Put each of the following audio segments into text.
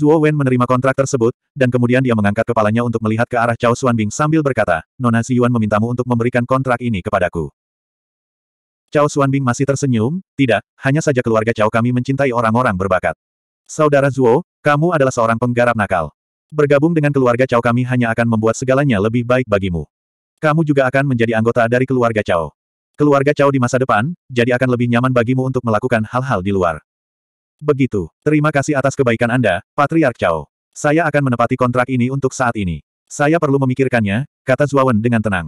Zuo Wen menerima kontrak tersebut, dan kemudian dia mengangkat kepalanya untuk melihat ke arah Cao Bing sambil berkata, Nona Yuan memintamu untuk memberikan kontrak ini kepadaku. Cao Bing masih tersenyum, tidak, hanya saja keluarga Cao kami mencintai orang-orang berbakat. Saudara Zuo, kamu adalah seorang penggarap nakal. Bergabung dengan keluarga Cao kami hanya akan membuat segalanya lebih baik bagimu. Kamu juga akan menjadi anggota dari keluarga Cao. Keluarga Cao di masa depan, jadi akan lebih nyaman bagimu untuk melakukan hal-hal di luar. Begitu. Terima kasih atas kebaikan Anda, Patriark Chao. Saya akan menepati kontrak ini untuk saat ini. Saya perlu memikirkannya, kata Zuawan dengan tenang.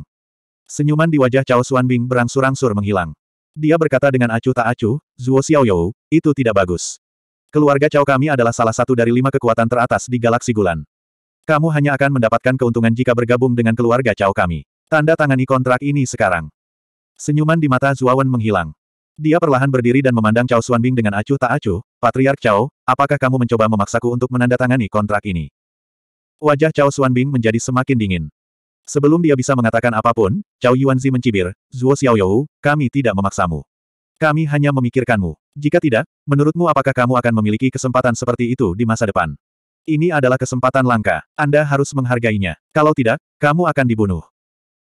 Senyuman di wajah Chao Xuanbing berangsur-angsur menghilang. Dia berkata dengan acuh tak acuh, Zuo Xiaoyou, itu tidak bagus. Keluarga Chao kami adalah salah satu dari lima kekuatan teratas di galaksi Gulan. Kamu hanya akan mendapatkan keuntungan jika bergabung dengan keluarga Chao kami. Tanda tangani kontrak ini sekarang. Senyuman di mata Zuawan menghilang. Dia perlahan berdiri dan memandang Cao Xuanbing dengan acuh tak acuh, Patriark Cao, apakah kamu mencoba memaksaku untuk menandatangani kontrak ini? Wajah Cao Xuanbing menjadi semakin dingin. Sebelum dia bisa mengatakan apapun, Cao Yuanzi mencibir, Zuo Xiaoyou, kami tidak memaksamu. Kami hanya memikirkanmu. Jika tidak, menurutmu apakah kamu akan memiliki kesempatan seperti itu di masa depan? Ini adalah kesempatan langka. Anda harus menghargainya. Kalau tidak, kamu akan dibunuh.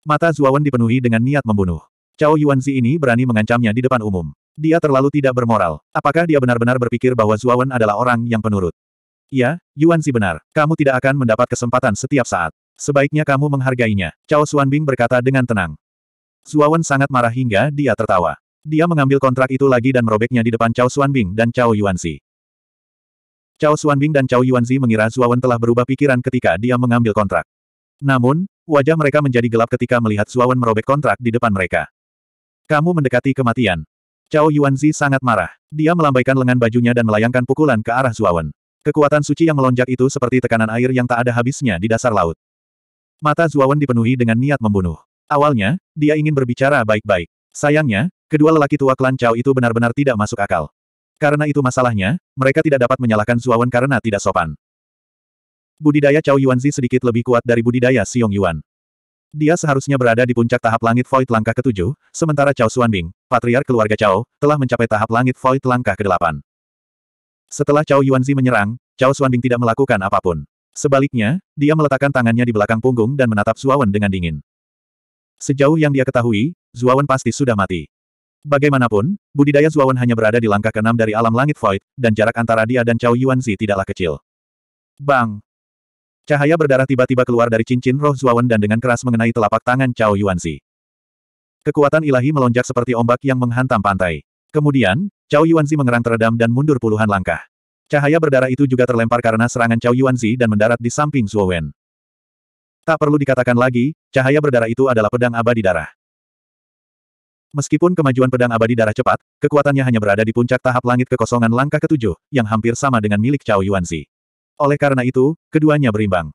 Mata Zuawan dipenuhi dengan niat membunuh. Cao Yuanzi ini berani mengancamnya di depan umum. Dia terlalu tidak bermoral. Apakah dia benar-benar berpikir bahwa Zuawan adalah orang yang penurut? Ya, Yuanzi benar. Kamu tidak akan mendapat kesempatan setiap saat. Sebaiknya kamu menghargainya. Cao Xuanbing berkata dengan tenang. Zuawan sangat marah hingga dia tertawa. Dia mengambil kontrak itu lagi dan merobeknya di depan Cao Xuanbing dan Cao Yuanzi. Cao Xuanbing dan Cao Yuanzi mengira Zuawan telah berubah pikiran ketika dia mengambil kontrak. Namun, wajah mereka menjadi gelap ketika melihat Zuawan merobek kontrak di depan mereka. Kamu mendekati kematian. Cao Yuanzi sangat marah. Dia melambaikan lengan bajunya dan melayangkan pukulan ke arah Zuawan. Kekuatan suci yang melonjak itu seperti tekanan air yang tak ada habisnya di dasar laut. Mata Zuawan dipenuhi dengan niat membunuh. Awalnya, dia ingin berbicara baik-baik. Sayangnya, kedua lelaki tua klan Cao itu benar-benar tidak masuk akal. Karena itu masalahnya, mereka tidak dapat menyalahkan Zuawan karena tidak sopan. Budidaya Cao Yuanzi sedikit lebih kuat dari budidaya Xiong Yuan. Dia seharusnya berada di puncak tahap langit void langkah ketujuh, sementara Cao Xuanbing, patriar keluarga Cao, telah mencapai tahap langit void langkah kedelapan. Setelah Cao Yuanzi menyerang, Cao Xuanbing tidak melakukan apapun. Sebaliknya, dia meletakkan tangannya di belakang punggung dan menatap Zuawan dengan dingin. Sejauh yang dia ketahui, Zuawan pasti sudah mati. Bagaimanapun, budidaya Zuawan hanya berada di langkah keenam dari alam langit void, dan jarak antara dia dan Cao Yuanzi tidaklah kecil. Bang! Cahaya berdarah tiba-tiba keluar dari cincin roh Zuawan dan dengan keras mengenai telapak tangan Cao Yuanzi. Kekuatan ilahi melonjak seperti ombak yang menghantam pantai. Kemudian, Cao Yuanzi mengerang teredam dan mundur puluhan langkah. Cahaya berdarah itu juga terlempar karena serangan Cao Yuanzi dan mendarat di samping Zuowen. Tak perlu dikatakan lagi, cahaya berdarah itu adalah pedang abadi darah. Meskipun kemajuan pedang abadi darah cepat, kekuatannya hanya berada di puncak tahap langit kekosongan langkah ketujuh, yang hampir sama dengan milik Cao Yuanzi. Oleh karena itu, keduanya berimbang.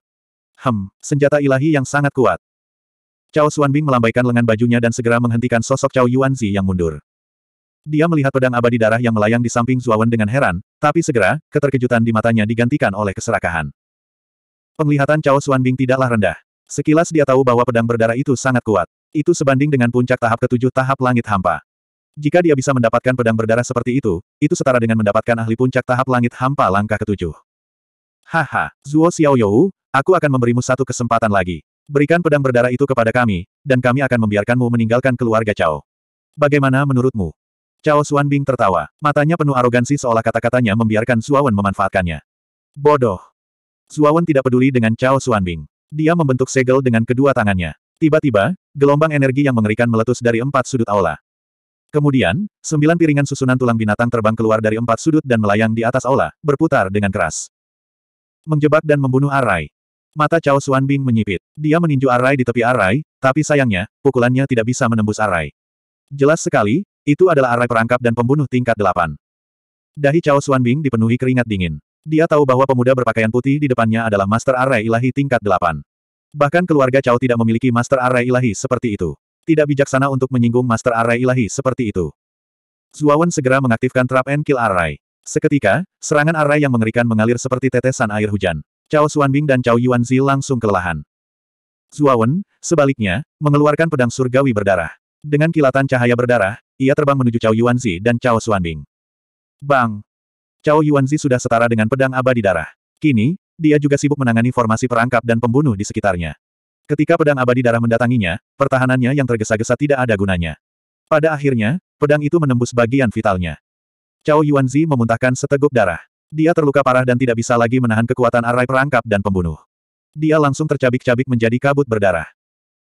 Hem, senjata ilahi yang sangat kuat. Cao Xuanbing melambaikan lengan bajunya dan segera menghentikan sosok Cao Yuanzi yang mundur. Dia melihat pedang abadi darah yang melayang di samping Zuawan dengan heran, tapi segera, keterkejutan di matanya digantikan oleh keserakahan. Penglihatan Cao Xuanbing tidaklah rendah. Sekilas dia tahu bahwa pedang berdarah itu sangat kuat. Itu sebanding dengan puncak tahap ketujuh tahap langit hampa. Jika dia bisa mendapatkan pedang berdarah seperti itu, itu setara dengan mendapatkan ahli puncak tahap langit hampa langkah ketujuh. Haha, Zuo Xiaoyou, aku akan memberimu satu kesempatan lagi. Berikan pedang berdarah itu kepada kami, dan kami akan membiarkanmu meninggalkan keluarga Cao. Bagaimana menurutmu? Cao Xuanbing tertawa, matanya penuh arogansi seolah kata-katanya membiarkan Zuawan memanfaatkannya. Bodoh. Zuawan tidak peduli dengan Cao Xuanbing. Dia membentuk segel dengan kedua tangannya. Tiba-tiba, gelombang energi yang mengerikan meletus dari empat sudut aula. Kemudian, sembilan piringan susunan tulang binatang terbang keluar dari empat sudut dan melayang di atas aula, berputar dengan keras. Menjebak dan membunuh Arai. Mata Cao Xuanbing menyipit. Dia meninju Arai di tepi Arai, tapi sayangnya, pukulannya tidak bisa menembus Arai. Jelas sekali, itu adalah Arai perangkap dan pembunuh tingkat delapan. Dahi Cao Xuanbing dipenuhi keringat dingin. Dia tahu bahwa pemuda berpakaian putih di depannya adalah Master Arai Ilahi tingkat delapan. Bahkan keluarga Cao tidak memiliki Master Arai Ilahi seperti itu. Tidak bijaksana untuk menyinggung Master Arai Ilahi seperti itu. Zuawan segera mengaktifkan trap and kill Arai. Seketika, serangan arai yang mengerikan mengalir seperti tetesan air hujan. Cao Xuanbing dan Cao Yuanzi langsung kelelahan. Zuawan, sebaliknya, mengeluarkan pedang surgawi berdarah. Dengan kilatan cahaya berdarah, ia terbang menuju Cao Yuanzi dan Cao Xuanbing. Bang! Cao Yuanzi sudah setara dengan pedang abadi darah. Kini, dia juga sibuk menangani formasi perangkap dan pembunuh di sekitarnya. Ketika pedang abadi darah mendatanginya, pertahanannya yang tergesa-gesa tidak ada gunanya. Pada akhirnya, pedang itu menembus bagian vitalnya. Cao Yuanzi memuntahkan seteguk darah. Dia terluka parah dan tidak bisa lagi menahan kekuatan arai perangkap dan pembunuh. Dia langsung tercabik-cabik menjadi kabut berdarah.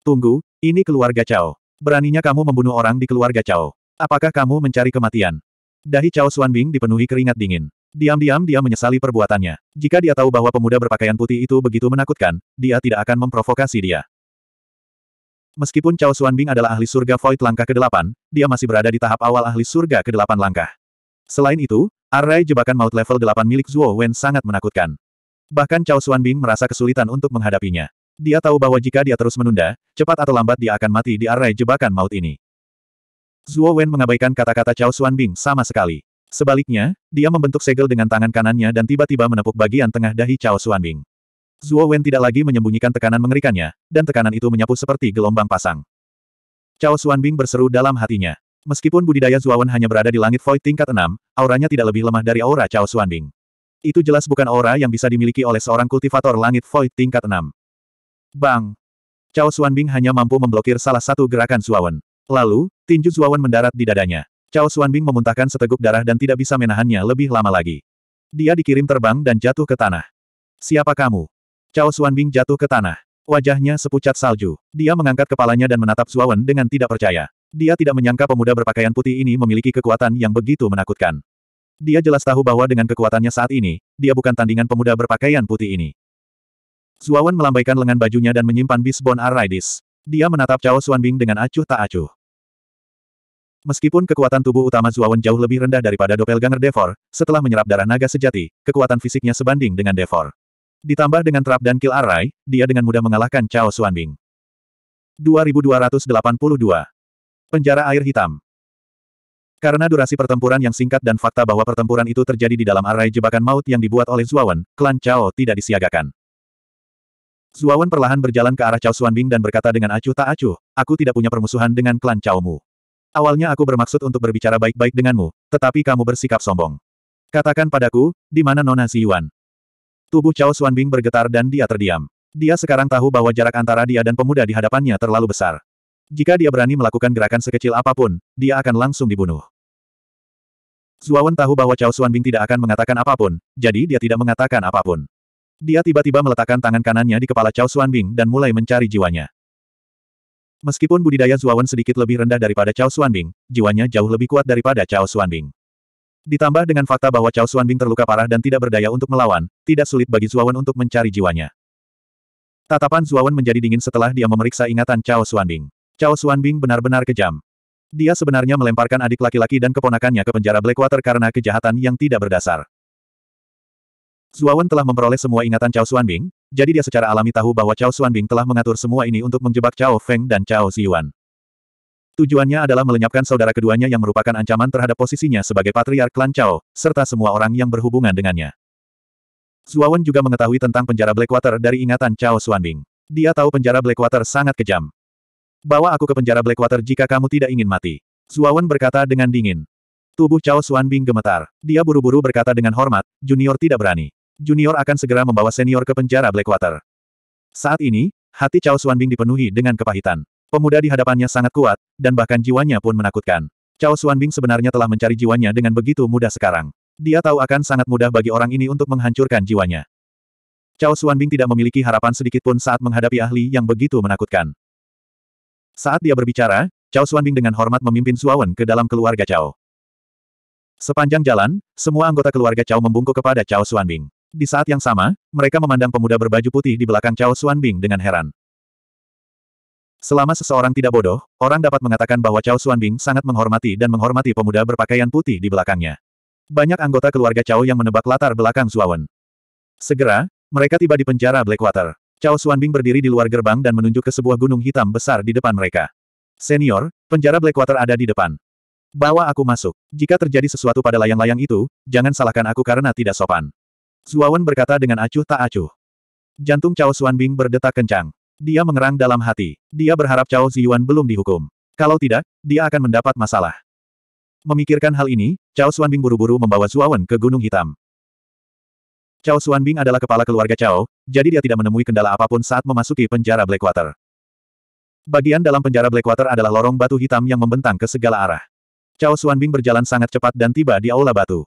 Tunggu, ini keluarga Cao. Beraninya kamu membunuh orang di keluarga Cao. Apakah kamu mencari kematian? Dahi Cao Xuanbing dipenuhi keringat dingin. Diam-diam dia menyesali perbuatannya. Jika dia tahu bahwa pemuda berpakaian putih itu begitu menakutkan, dia tidak akan memprovokasi dia. Meskipun Cao Xuanbing adalah ahli surga Void langkah ke-8, dia masih berada di tahap awal ahli surga ke-8 langkah. Selain itu, array jebakan maut level 8 milik Zuo Wen sangat menakutkan. Bahkan Cao Xuanbing merasa kesulitan untuk menghadapinya. Dia tahu bahwa jika dia terus menunda, cepat atau lambat dia akan mati di array jebakan maut ini. Zuo Wen mengabaikan kata-kata Cao Xuanbing sama sekali. Sebaliknya, dia membentuk segel dengan tangan kanannya dan tiba-tiba menepuk bagian tengah dahi Cao Xuanbing. Zuo Wen tidak lagi menyembunyikan tekanan mengerikannya, dan tekanan itu menyapu seperti gelombang pasang. Cao Xuanbing berseru dalam hatinya. Meskipun budidaya Zuawan hanya berada di langit void tingkat 6, auranya tidak lebih lemah dari aura Cao Xuanbing. Itu jelas bukan aura yang bisa dimiliki oleh seorang kultivator langit void tingkat 6. Bang! Cao Xuanbing hanya mampu memblokir salah satu gerakan Zuawan. Lalu, tinju Zuawan mendarat di dadanya. Cao Xuanbing memuntahkan seteguk darah dan tidak bisa menahannya lebih lama lagi. Dia dikirim terbang dan jatuh ke tanah. Siapa kamu? Cao Xuanbing jatuh ke tanah. Wajahnya sepucat salju. Dia mengangkat kepalanya dan menatap Zuawan dengan tidak percaya. Dia tidak menyangka pemuda berpakaian putih ini memiliki kekuatan yang begitu menakutkan. Dia jelas tahu bahwa dengan kekuatannya saat ini, dia bukan tandingan pemuda berpakaian putih ini. Zuawan melambaikan lengan bajunya dan menyimpan Bisbon Arridis. Dia menatap Cao Xuanbing dengan acuh tak acuh. Meskipun kekuatan tubuh utama Zuawan jauh lebih rendah daripada Doppelganger Devor, setelah menyerap darah naga sejati, kekuatan fisiknya sebanding dengan Devor. Ditambah dengan trap dan kill arai, dia dengan mudah mengalahkan Cao Xuanbing. 2282 Penjara air hitam. Karena durasi pertempuran yang singkat dan fakta bahwa pertempuran itu terjadi di dalam arai jebakan maut yang dibuat oleh Zuawan, klan Cao tidak disiagakan. Zuawan perlahan berjalan ke arah Cao Xuanbing dan berkata dengan acuh tak acuh, aku tidak punya permusuhan dengan klan Cao Mu. Awalnya aku bermaksud untuk berbicara baik-baik denganmu, tetapi kamu bersikap sombong. Katakan padaku, di mana Nona Ziyuan? Tubuh Cao Xuanbing bergetar dan dia terdiam. Dia sekarang tahu bahwa jarak antara dia dan pemuda di hadapannya terlalu besar. Jika dia berani melakukan gerakan sekecil apapun, dia akan langsung dibunuh. Zuawan tahu bahwa Cao Xuanbing tidak akan mengatakan apapun, jadi dia tidak mengatakan apapun. Dia tiba-tiba meletakkan tangan kanannya di kepala Cao Xuanbing dan mulai mencari jiwanya. Meskipun budidaya Zuawan sedikit lebih rendah daripada Cao Xuanbing, jiwanya jauh lebih kuat daripada Cao Xuanbing. Ditambah dengan fakta bahwa Cao Xuanbing terluka parah dan tidak berdaya untuk melawan, tidak sulit bagi Zuawan untuk mencari jiwanya. Tatapan Zuawan menjadi dingin setelah dia memeriksa ingatan Cao Xuanbing. Cao Xuanbing benar-benar kejam. Dia sebenarnya melemparkan adik laki-laki dan keponakannya ke penjara Blackwater karena kejahatan yang tidak berdasar. Zuawan telah memperoleh semua ingatan Cao Xuanbing, jadi dia secara alami tahu bahwa Cao Xuanbing telah mengatur semua ini untuk menjebak Cao Feng dan Cao Ziyuan. Tujuannya adalah melenyapkan saudara keduanya yang merupakan ancaman terhadap posisinya sebagai patriark klan Cao, serta semua orang yang berhubungan dengannya. Zuawan juga mengetahui tentang penjara Blackwater dari ingatan Cao Xuanbing. Dia tahu penjara Blackwater sangat kejam. Bawa aku ke penjara Blackwater jika kamu tidak ingin mati. Zuawan berkata dengan dingin. Tubuh Cao Bing gemetar. Dia buru-buru berkata dengan hormat, junior tidak berani. Junior akan segera membawa senior ke penjara Blackwater. Saat ini, hati Cao Bing dipenuhi dengan kepahitan. Pemuda di hadapannya sangat kuat, dan bahkan jiwanya pun menakutkan. Cao Bing sebenarnya telah mencari jiwanya dengan begitu mudah sekarang. Dia tahu akan sangat mudah bagi orang ini untuk menghancurkan jiwanya. Cao Bing tidak memiliki harapan sedikit pun saat menghadapi ahli yang begitu menakutkan. Saat dia berbicara, Cao Xuanbing dengan hormat memimpin Suawen ke dalam keluarga Cao. Sepanjang jalan, semua anggota keluarga Cao membungkuk kepada Cao Xuanbing. Di saat yang sama, mereka memandang pemuda berbaju putih di belakang Cao Xuanbing dengan heran. Selama seseorang tidak bodoh, orang dapat mengatakan bahwa Cao Xuanbing sangat menghormati dan menghormati pemuda berpakaian putih di belakangnya. Banyak anggota keluarga Cao yang menebak latar belakang Suawen. Segera, mereka tiba di penjara Blackwater. Cao Xuanbing berdiri di luar gerbang dan menunjuk ke sebuah gunung hitam besar di depan mereka. Senior, penjara Blackwater ada di depan. Bawa aku masuk. Jika terjadi sesuatu pada layang-layang itu, jangan salahkan aku karena tidak sopan. Zuawan berkata dengan acuh tak acuh. Jantung Cao Xuanbing berdetak kencang. Dia mengerang dalam hati. Dia berharap Cao Ziyuan belum dihukum. Kalau tidak, dia akan mendapat masalah. Memikirkan hal ini, Cao Xuanbing buru-buru membawa Zuawan ke Gunung Hitam. Cao Xuanbing adalah kepala keluarga Cao, jadi dia tidak menemui kendala apapun saat memasuki penjara Blackwater. Bagian dalam penjara Blackwater adalah lorong batu hitam yang membentang ke segala arah. Cao Xuanbing berjalan sangat cepat dan tiba di aula batu.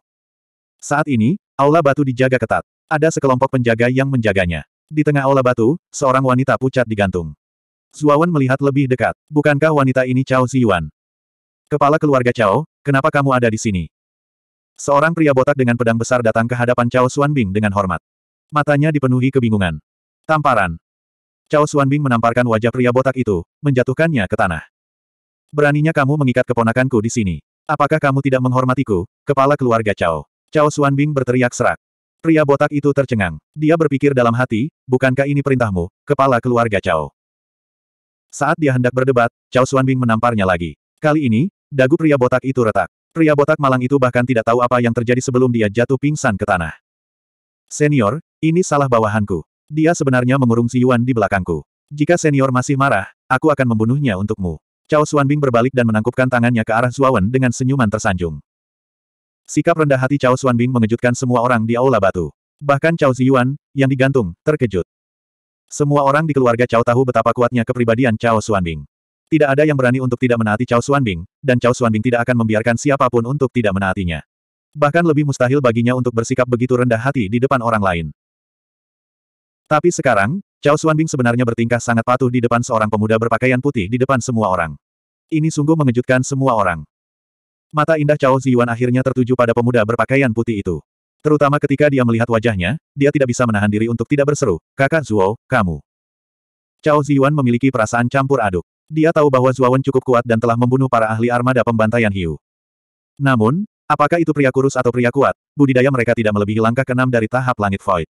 Saat ini, aula batu dijaga ketat. Ada sekelompok penjaga yang menjaganya. Di tengah aula batu, seorang wanita pucat digantung. Zuawan melihat lebih dekat. Bukankah wanita ini Cao Ziyuan? Kepala keluarga Cao, kenapa kamu ada di sini? Seorang pria botak dengan pedang besar datang ke hadapan Cao Xuanbing dengan hormat. Matanya dipenuhi kebingungan. Tamparan. Cao Xuanbing menamparkan wajah pria botak itu, menjatuhkannya ke tanah. Beraninya kamu mengikat keponakanku di sini. Apakah kamu tidak menghormatiku, kepala keluarga Cao? Cao Xuanbing berteriak serak. Pria botak itu tercengang. Dia berpikir dalam hati, bukankah ini perintahmu, kepala keluarga Cao? Saat dia hendak berdebat, Cao Xuanbing menamparnya lagi. Kali ini, dagu pria botak itu retak. Pria botak malang itu bahkan tidak tahu apa yang terjadi sebelum dia jatuh pingsan ke tanah. Senior, ini salah bawahanku. Dia sebenarnya mengurung si Yuan di belakangku. Jika senior masih marah, aku akan membunuhnya untukmu. Cao Xuanbing berbalik dan menangkupkan tangannya ke arah Zuawan dengan senyuman tersanjung. Sikap rendah hati Cao Xuanbing mengejutkan semua orang di Aula Batu. Bahkan Cao Ziyuan, yang digantung, terkejut. Semua orang di keluarga Cao tahu betapa kuatnya kepribadian Cao Xuanbing. Tidak ada yang berani untuk tidak menaati Cao Xuanbing, dan Cao Xuanbing tidak akan membiarkan siapapun untuk tidak menaatinya. Bahkan lebih mustahil baginya untuk bersikap begitu rendah hati di depan orang lain. Tapi sekarang, Cao Xuanbing sebenarnya bertingkah sangat patuh di depan seorang pemuda berpakaian putih di depan semua orang. Ini sungguh mengejutkan semua orang. Mata indah Cao Ziyuan akhirnya tertuju pada pemuda berpakaian putih itu. Terutama ketika dia melihat wajahnya, dia tidak bisa menahan diri untuk tidak berseru, kakak Zuo, kamu. Cao Ziyuan memiliki perasaan campur aduk. Dia tahu bahwa Zuawan cukup kuat dan telah membunuh para ahli armada pembantaian hiu. Namun, apakah itu pria kurus atau pria kuat, budidaya mereka tidak melebihi langkah keenam dari tahap langit void.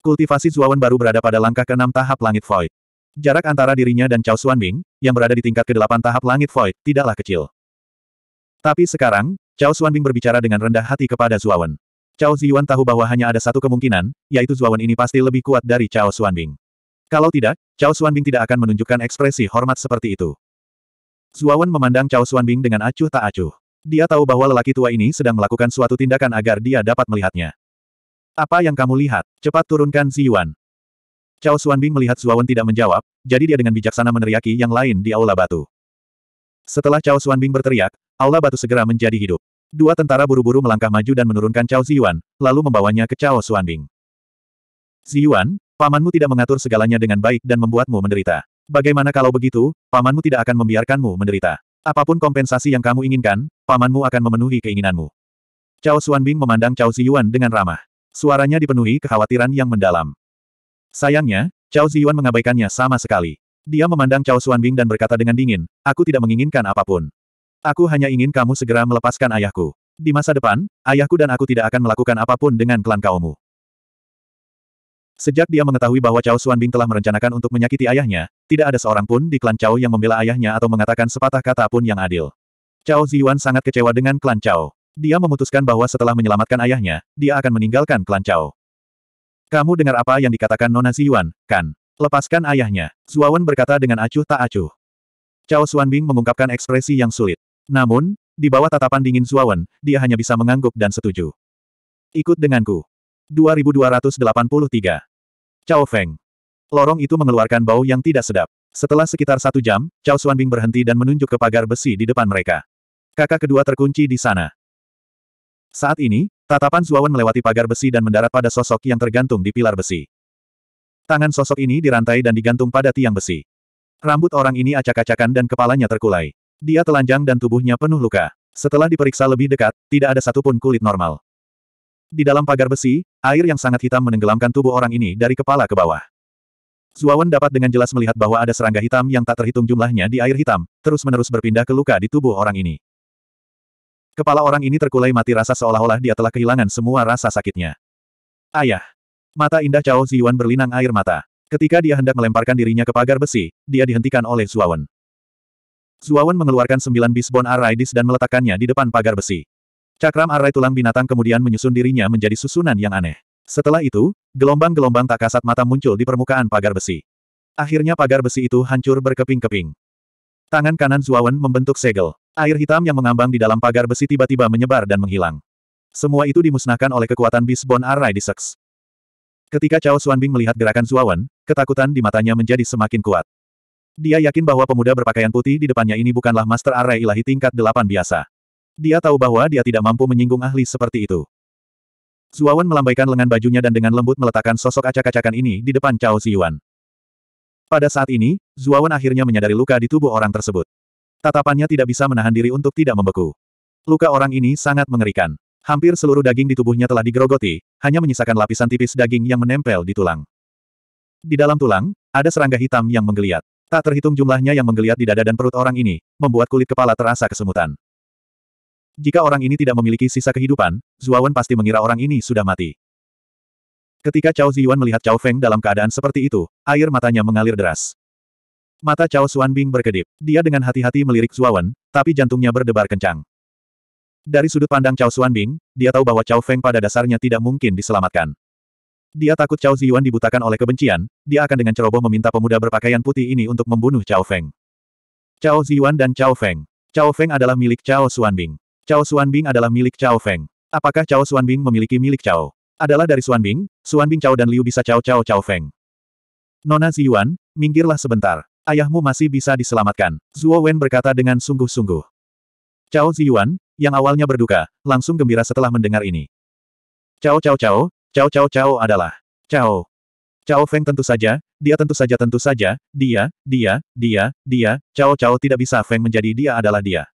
Kultivasi Zuawan baru berada pada langkah keenam tahap langit void. Jarak antara dirinya dan Cao Xuanbing, yang berada di tingkat ke-8 tahap langit void, tidaklah kecil. Tapi sekarang, Cao Xuanbing berbicara dengan rendah hati kepada Zuawan. Cao Ziyuan tahu bahwa hanya ada satu kemungkinan, yaitu Zuawan ini pasti lebih kuat dari Cao Xuanbing. Kalau tidak, Cao Xuanbing tidak akan menunjukkan ekspresi hormat seperti itu. Zuawan memandang Cao Xuanbing dengan acuh tak acuh. Dia tahu bahwa lelaki tua ini sedang melakukan suatu tindakan agar dia dapat melihatnya. Apa yang kamu lihat? Cepat turunkan Ziyuan. Cao Xuanbing melihat Zuawan tidak menjawab, jadi dia dengan bijaksana meneriaki yang lain di Aula Batu. Setelah Cao Xuanbing berteriak, Aula Batu segera menjadi hidup. Dua tentara buru-buru melangkah maju dan menurunkan Cao Ziyuan, lalu membawanya ke Cao Xuanbing. Ziyuan, Pamanmu tidak mengatur segalanya dengan baik dan membuatmu menderita. Bagaimana kalau begitu, pamanmu tidak akan membiarkanmu menderita. Apapun kompensasi yang kamu inginkan, pamanmu akan memenuhi keinginanmu. Cao Xuanbing memandang Cao Ziyuan dengan ramah. Suaranya dipenuhi kekhawatiran yang mendalam. Sayangnya, Cao Ziyuan mengabaikannya sama sekali. Dia memandang Cao Xuanbing dan berkata dengan dingin, aku tidak menginginkan apapun. Aku hanya ingin kamu segera melepaskan ayahku. Di masa depan, ayahku dan aku tidak akan melakukan apapun dengan klan kaummu. Sejak dia mengetahui bahwa Cao Xuanbing telah merencanakan untuk menyakiti ayahnya, tidak ada seorang pun di klan Cao yang membela ayahnya atau mengatakan sepatah kata pun yang adil. Cao Ziyuan sangat kecewa dengan klan Cao. Dia memutuskan bahwa setelah menyelamatkan ayahnya, dia akan meninggalkan klan Cao. Kamu dengar apa yang dikatakan Nona Ziyuan, kan? Lepaskan ayahnya, Zuawan berkata dengan acuh tak acuh. Cao Xuanbing mengungkapkan ekspresi yang sulit. Namun, di bawah tatapan dingin Zuawan, dia hanya bisa mengangguk dan setuju. Ikut denganku. 2283. Cao Feng. Lorong itu mengeluarkan bau yang tidak sedap. Setelah sekitar satu jam, Cao Xuanbing berhenti dan menunjuk ke pagar besi di depan mereka. Kakak kedua terkunci di sana. Saat ini, tatapan Zuawan melewati pagar besi dan mendarat pada sosok yang tergantung di pilar besi. Tangan sosok ini dirantai dan digantung pada tiang besi. Rambut orang ini acak-acakan dan kepalanya terkulai. Dia telanjang dan tubuhnya penuh luka. Setelah diperiksa lebih dekat, tidak ada satupun kulit normal. Di dalam pagar besi, air yang sangat hitam menenggelamkan tubuh orang ini dari kepala ke bawah. Zuawan dapat dengan jelas melihat bahwa ada serangga hitam yang tak terhitung jumlahnya di air hitam, terus-menerus berpindah ke luka di tubuh orang ini. Kepala orang ini terkulai mati rasa seolah-olah dia telah kehilangan semua rasa sakitnya. Ayah! Mata indah Cao Ziyuan berlinang air mata. Ketika dia hendak melemparkan dirinya ke pagar besi, dia dihentikan oleh Zuawan. Zuawan mengeluarkan sembilan bisbon Aridis dan meletakkannya di depan pagar besi. Cakram arai tulang binatang kemudian menyusun dirinya menjadi susunan yang aneh. Setelah itu, gelombang-gelombang tak kasat mata muncul di permukaan pagar besi. Akhirnya pagar besi itu hancur berkeping-keping. Tangan kanan Zuawan membentuk segel. Air hitam yang mengambang di dalam pagar besi tiba-tiba menyebar dan menghilang. Semua itu dimusnahkan oleh kekuatan Bisbon Arai di Seks. Ketika Cao Xuanbing melihat gerakan Zuawan, ketakutan di matanya menjadi semakin kuat. Dia yakin bahwa pemuda berpakaian putih di depannya ini bukanlah Master Arai ilahi tingkat delapan biasa. Dia tahu bahwa dia tidak mampu menyinggung ahli seperti itu. Zuawan melambaikan lengan bajunya dan dengan lembut meletakkan sosok acak-acakan ini di depan Cao Ziyuan. Pada saat ini, Zuawan akhirnya menyadari luka di tubuh orang tersebut. Tatapannya tidak bisa menahan diri untuk tidak membeku. Luka orang ini sangat mengerikan. Hampir seluruh daging di tubuhnya telah digerogoti, hanya menyisakan lapisan tipis daging yang menempel di tulang. Di dalam tulang, ada serangga hitam yang menggeliat. Tak terhitung jumlahnya yang menggeliat di dada dan perut orang ini, membuat kulit kepala terasa kesemutan. Jika orang ini tidak memiliki sisa kehidupan, Zuawan pasti mengira orang ini sudah mati. Ketika Cao Ziyuan melihat Cao Feng dalam keadaan seperti itu, air matanya mengalir deras. Mata Cao Bing berkedip. Dia dengan hati-hati melirik Zuawan, tapi jantungnya berdebar kencang. Dari sudut pandang Cao Bing, dia tahu bahwa Cao Feng pada dasarnya tidak mungkin diselamatkan. Dia takut Cao Ziyuan dibutakan oleh kebencian, dia akan dengan ceroboh meminta pemuda berpakaian putih ini untuk membunuh Cao Feng. Cao Ziyuan dan Cao Feng. Cao Feng adalah milik Cao Bing. Cao Xuanbing adalah milik Cao Feng. Apakah Cao Xuanbing memiliki milik Cao? Adalah dari Xuanbing, Xuanbing Cao dan Liu bisa Cao Cao Cao Feng. Nona Ziyuan, minggirlah sebentar. Ayahmu masih bisa diselamatkan. Zuo Wen berkata dengan sungguh-sungguh. Cao Ziyuan, yang awalnya berduka, langsung gembira setelah mendengar ini. Cao Cao Cao, Cao Cao Cao adalah Cao. Cao Feng tentu saja, dia tentu saja tentu saja, dia, dia, dia, dia, Cao Cao tidak bisa Feng menjadi dia adalah dia.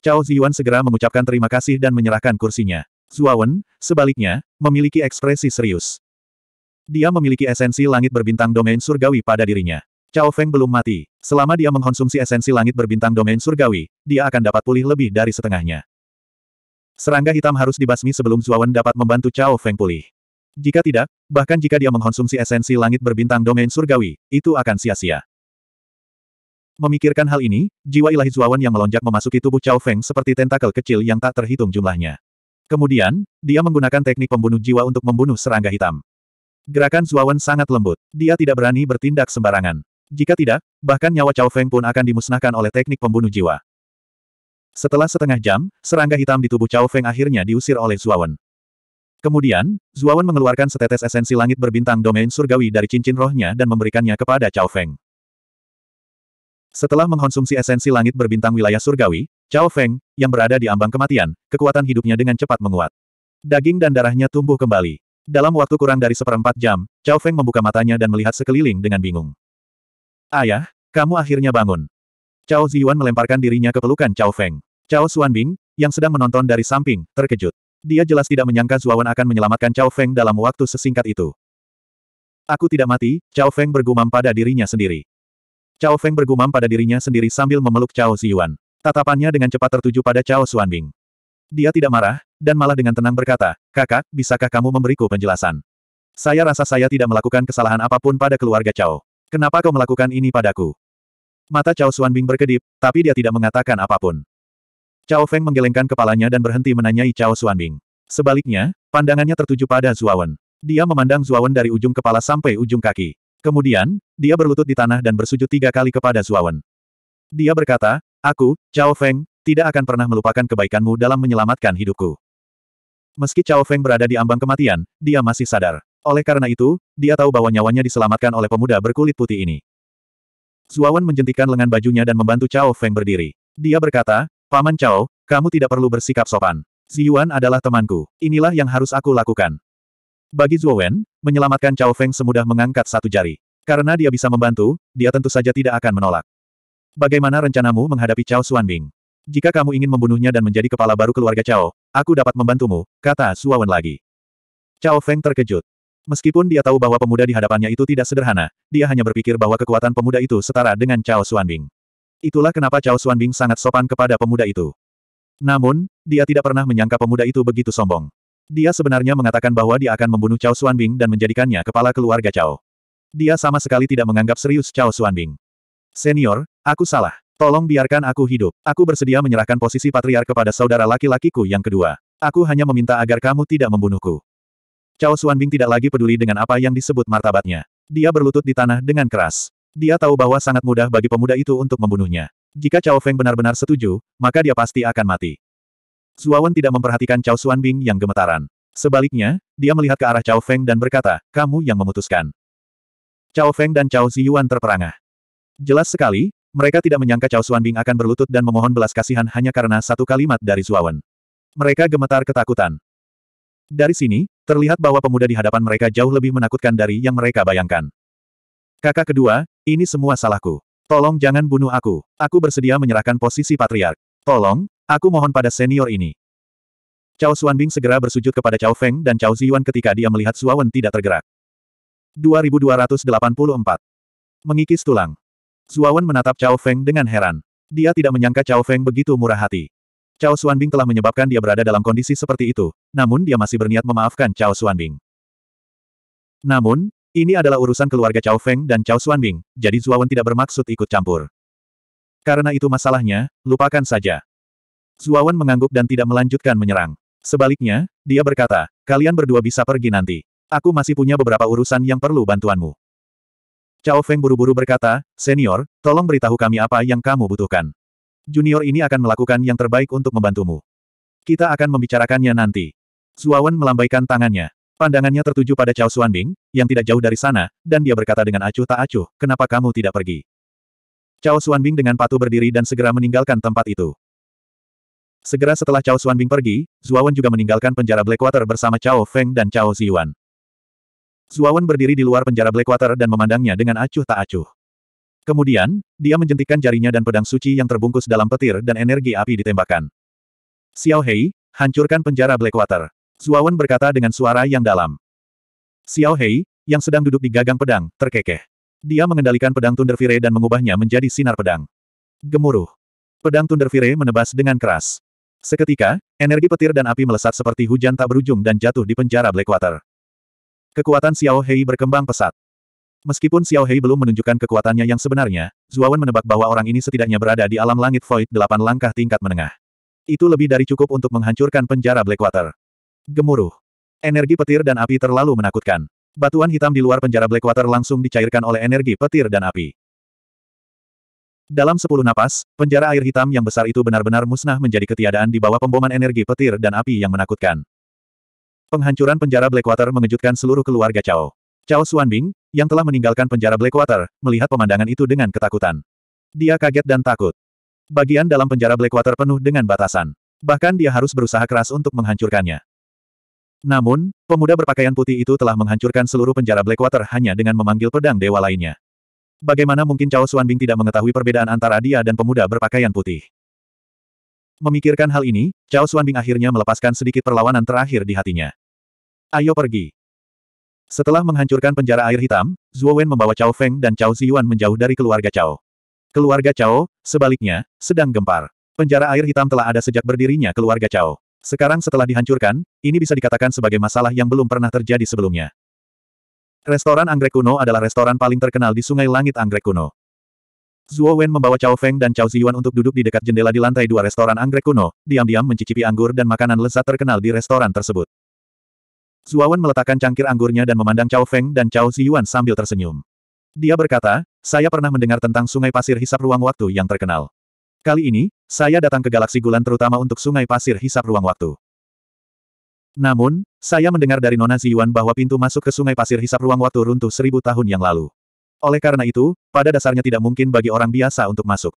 Cao Ziyuan segera mengucapkan terima kasih dan menyerahkan kursinya. Zuawan, sebaliknya, memiliki ekspresi serius. Dia memiliki esensi langit berbintang domain surgawi pada dirinya. Cao Feng belum mati. Selama dia mengkonsumsi esensi langit berbintang domain surgawi, dia akan dapat pulih lebih dari setengahnya. Serangga hitam harus dibasmi sebelum Zuawan dapat membantu Cao Feng pulih. Jika tidak, bahkan jika dia mengkonsumsi esensi langit berbintang domain surgawi, itu akan sia-sia. Memikirkan hal ini, jiwa ilahi Zuawan yang melonjak memasuki tubuh Cao Feng seperti tentakel kecil yang tak terhitung jumlahnya. Kemudian, dia menggunakan teknik pembunuh jiwa untuk membunuh serangga hitam. Gerakan Zuawan sangat lembut. Dia tidak berani bertindak sembarangan. Jika tidak, bahkan nyawa Cao Feng pun akan dimusnahkan oleh teknik pembunuh jiwa. Setelah setengah jam, serangga hitam di tubuh Cao Feng akhirnya diusir oleh Zuawan. Kemudian, Zuawan mengeluarkan setetes esensi langit berbintang domain surgawi dari cincin rohnya dan memberikannya kepada Cao Feng. Setelah mengkonsumsi esensi langit berbintang wilayah surgawi, Cao Feng, yang berada di ambang kematian, kekuatan hidupnya dengan cepat menguat. Daging dan darahnya tumbuh kembali. Dalam waktu kurang dari seperempat jam, Cao Feng membuka matanya dan melihat sekeliling dengan bingung. Ayah, kamu akhirnya bangun. Cao Ziyuan melemparkan dirinya ke pelukan Cao Feng. Cao Xuanbing, yang sedang menonton dari samping, terkejut. Dia jelas tidak menyangka Zuawan akan menyelamatkan Cao Feng dalam waktu sesingkat itu. Aku tidak mati, Cao Feng bergumam pada dirinya sendiri. Cao Feng bergumam pada dirinya sendiri sambil memeluk Cao Ziyuan. Tatapannya dengan cepat tertuju pada Cao Xuanbing. Dia tidak marah, dan malah dengan tenang berkata, Kakak, bisakah kamu memberiku penjelasan? Saya rasa saya tidak melakukan kesalahan apapun pada keluarga Cao. Kenapa kau melakukan ini padaku? Mata Cao Xuanbing berkedip, tapi dia tidak mengatakan apapun. Cao Feng menggelengkan kepalanya dan berhenti menanyai Cao Xuanbing. Sebaliknya, pandangannya tertuju pada Zuawan. Dia memandang Zuawan dari ujung kepala sampai ujung kaki. Kemudian, dia berlutut di tanah dan bersujud tiga kali kepada Zuawan. Dia berkata, Aku, Cao Feng, tidak akan pernah melupakan kebaikanmu dalam menyelamatkan hidupku. Meski Cao Feng berada di ambang kematian, dia masih sadar. Oleh karena itu, dia tahu bahwa nyawanya diselamatkan oleh pemuda berkulit putih ini. Zuawan menjentikan lengan bajunya dan membantu Cao Feng berdiri. Dia berkata, Paman Cao, kamu tidak perlu bersikap sopan. Ziyuan adalah temanku. Inilah yang harus aku lakukan. Bagi Zuo Wen, menyelamatkan Cao Feng semudah mengangkat satu jari. Karena dia bisa membantu, dia tentu saja tidak akan menolak. Bagaimana rencanamu menghadapi Cao Bing? Jika kamu ingin membunuhnya dan menjadi kepala baru keluarga Cao, aku dapat membantumu, kata Zuo Wen lagi. Cao Feng terkejut. Meskipun dia tahu bahwa pemuda di hadapannya itu tidak sederhana, dia hanya berpikir bahwa kekuatan pemuda itu setara dengan Cao Bing. Itulah kenapa Cao Bing sangat sopan kepada pemuda itu. Namun, dia tidak pernah menyangka pemuda itu begitu sombong. Dia sebenarnya mengatakan bahwa dia akan membunuh Cao Xuanbing dan menjadikannya kepala keluarga Cao. Dia sama sekali tidak menganggap serius Cao Xuanbing. Senior, aku salah. Tolong biarkan aku hidup. Aku bersedia menyerahkan posisi patriark kepada saudara laki-lakiku yang kedua. Aku hanya meminta agar kamu tidak membunuhku. Cao Xuanbing tidak lagi peduli dengan apa yang disebut martabatnya. Dia berlutut di tanah dengan keras. Dia tahu bahwa sangat mudah bagi pemuda itu untuk membunuhnya. Jika Cao Feng benar-benar setuju, maka dia pasti akan mati. Zuawan tidak memperhatikan Cao Xuanbing yang gemetaran. Sebaliknya, dia melihat ke arah Cao Feng dan berkata, kamu yang memutuskan. Cao Feng dan Cao Ziyuan terperangah. Jelas sekali, mereka tidak menyangka Cao Xuanbing akan berlutut dan memohon belas kasihan hanya karena satu kalimat dari Zuawan. Mereka gemetar ketakutan. Dari sini, terlihat bahwa pemuda di hadapan mereka jauh lebih menakutkan dari yang mereka bayangkan. Kakak kedua, ini semua salahku. Tolong jangan bunuh aku. Aku bersedia menyerahkan posisi patriark. Tolong, Aku mohon pada senior ini. Cao Xuanbing segera bersujud kepada Cao Feng dan Cao Ziyuan ketika dia melihat Zuawan tidak tergerak. 2284. Mengikis tulang. Zuawan menatap Cao Feng dengan heran. Dia tidak menyangka Cao Feng begitu murah hati. Cao Xuanbing telah menyebabkan dia berada dalam kondisi seperti itu, namun dia masih berniat memaafkan Cao Xuanbing. Namun, ini adalah urusan keluarga Cao Feng dan Cao Xuanbing, jadi Zuawan tidak bermaksud ikut campur. Karena itu masalahnya, lupakan saja. Zuawan mengangguk dan tidak melanjutkan menyerang. Sebaliknya, dia berkata, kalian berdua bisa pergi nanti. Aku masih punya beberapa urusan yang perlu bantuanmu. Cao Feng buru-buru berkata, Senior, tolong beritahu kami apa yang kamu butuhkan. Junior ini akan melakukan yang terbaik untuk membantumu. Kita akan membicarakannya nanti. Zuawan melambaikan tangannya. Pandangannya tertuju pada Cao Xuanbing, yang tidak jauh dari sana, dan dia berkata dengan acuh tak acuh, kenapa kamu tidak pergi? Cao Xuanbing dengan patuh berdiri dan segera meninggalkan tempat itu. Segera setelah Cao Xuanbing pergi, Zuawan juga meninggalkan penjara Blackwater bersama Cao Feng dan Cao Ziyuan. Zuawan berdiri di luar penjara Blackwater dan memandangnya dengan acuh tak acuh. Kemudian, dia menjentikkan jarinya dan pedang suci yang terbungkus dalam petir dan energi api ditembakkan. Xiao Hei, hancurkan penjara Blackwater. Zuawan berkata dengan suara yang dalam. Xiao Hei, yang sedang duduk di gagang pedang, terkekeh. Dia mengendalikan pedang Thunder Fire dan mengubahnya menjadi sinar pedang. Gemuruh. Pedang Thunder Fire menebas dengan keras. Seketika, energi petir dan api melesat seperti hujan tak berujung dan jatuh di penjara Blackwater. Kekuatan Xiao Hei berkembang pesat. Meskipun Xiao Hei belum menunjukkan kekuatannya yang sebenarnya, Zuawan menebak bahwa orang ini setidaknya berada di alam langit void delapan langkah tingkat menengah. Itu lebih dari cukup untuk menghancurkan penjara Blackwater. Gemuruh. Energi petir dan api terlalu menakutkan. Batuan hitam di luar penjara Blackwater langsung dicairkan oleh energi petir dan api. Dalam sepuluh napas, penjara air hitam yang besar itu benar-benar musnah menjadi ketiadaan di bawah pemboman energi petir dan api yang menakutkan. Penghancuran penjara Blackwater mengejutkan seluruh keluarga Cao. Cao Xuanbing, yang telah meninggalkan penjara Blackwater, melihat pemandangan itu dengan ketakutan. Dia kaget dan takut. Bagian dalam penjara Blackwater penuh dengan batasan. Bahkan dia harus berusaha keras untuk menghancurkannya. Namun, pemuda berpakaian putih itu telah menghancurkan seluruh penjara Blackwater hanya dengan memanggil pedang dewa lainnya. Bagaimana mungkin Cao Xuanbing tidak mengetahui perbedaan antara dia dan pemuda berpakaian putih? Memikirkan hal ini, Cao Xuanbing akhirnya melepaskan sedikit perlawanan terakhir di hatinya. Ayo pergi. Setelah menghancurkan penjara air hitam, Zhuo Wen membawa Cao Feng dan Cao Ziyuan menjauh dari keluarga Cao. Keluarga Cao, sebaliknya, sedang gempar. Penjara air hitam telah ada sejak berdirinya keluarga Cao. Sekarang setelah dihancurkan, ini bisa dikatakan sebagai masalah yang belum pernah terjadi sebelumnya. Restoran Anggrek Kuno adalah restoran paling terkenal di Sungai Langit Anggrek Kuno. Zhuo Wen membawa Cao Feng dan Cao Ziyuan untuk duduk di dekat jendela di lantai dua restoran Anggrek Kuno, diam-diam mencicipi anggur dan makanan lezat terkenal di restoran tersebut. Zhuo Wen meletakkan cangkir anggurnya dan memandang Cao Feng dan Cao Ziyuan sambil tersenyum. Dia berkata, saya pernah mendengar tentang sungai pasir hisap ruang waktu yang terkenal. Kali ini, saya datang ke galaksi Gulan terutama untuk sungai pasir hisap ruang waktu. Namun, saya mendengar dari Nona Ziyuan bahwa pintu masuk ke sungai pasir hisap ruang waktu runtuh seribu tahun yang lalu. Oleh karena itu, pada dasarnya tidak mungkin bagi orang biasa untuk masuk.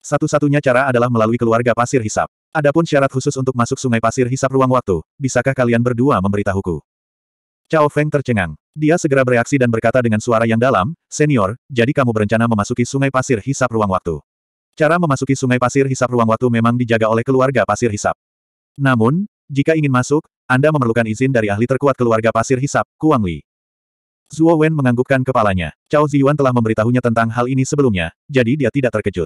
Satu-satunya cara adalah melalui keluarga pasir hisap. Adapun syarat khusus untuk masuk sungai pasir hisap ruang waktu, bisakah kalian berdua memberitahuku? Cao Feng tercengang. Dia segera bereaksi dan berkata dengan suara yang dalam, Senior, jadi kamu berencana memasuki sungai pasir hisap ruang waktu. Cara memasuki sungai pasir hisap ruang waktu memang dijaga oleh keluarga pasir hisap. Namun, jika ingin masuk, anda memerlukan izin dari ahli terkuat keluarga pasir hisap, Kuang Li. Zhuo Wen menganggukkan kepalanya. Cao Ziyuan telah memberitahunya tentang hal ini sebelumnya, jadi dia tidak terkejut.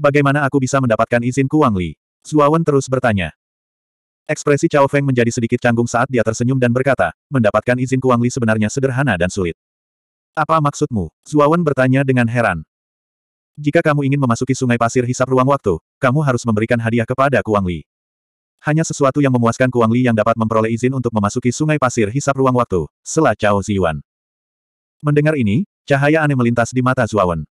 Bagaimana aku bisa mendapatkan izin Kuang Li? Zhuo Wen terus bertanya. Ekspresi Cao Feng menjadi sedikit canggung saat dia tersenyum dan berkata, mendapatkan izin Kuang Li sebenarnya sederhana dan sulit. Apa maksudmu? Zhuo Wen bertanya dengan heran. Jika kamu ingin memasuki sungai pasir hisap ruang waktu, kamu harus memberikan hadiah kepada Kuang Li. Hanya sesuatu yang memuaskan Kuang Li yang dapat memperoleh izin untuk memasuki sungai pasir hisap ruang waktu, sela Cao Ziyuan. Mendengar ini, cahaya aneh melintas di mata Zuawan.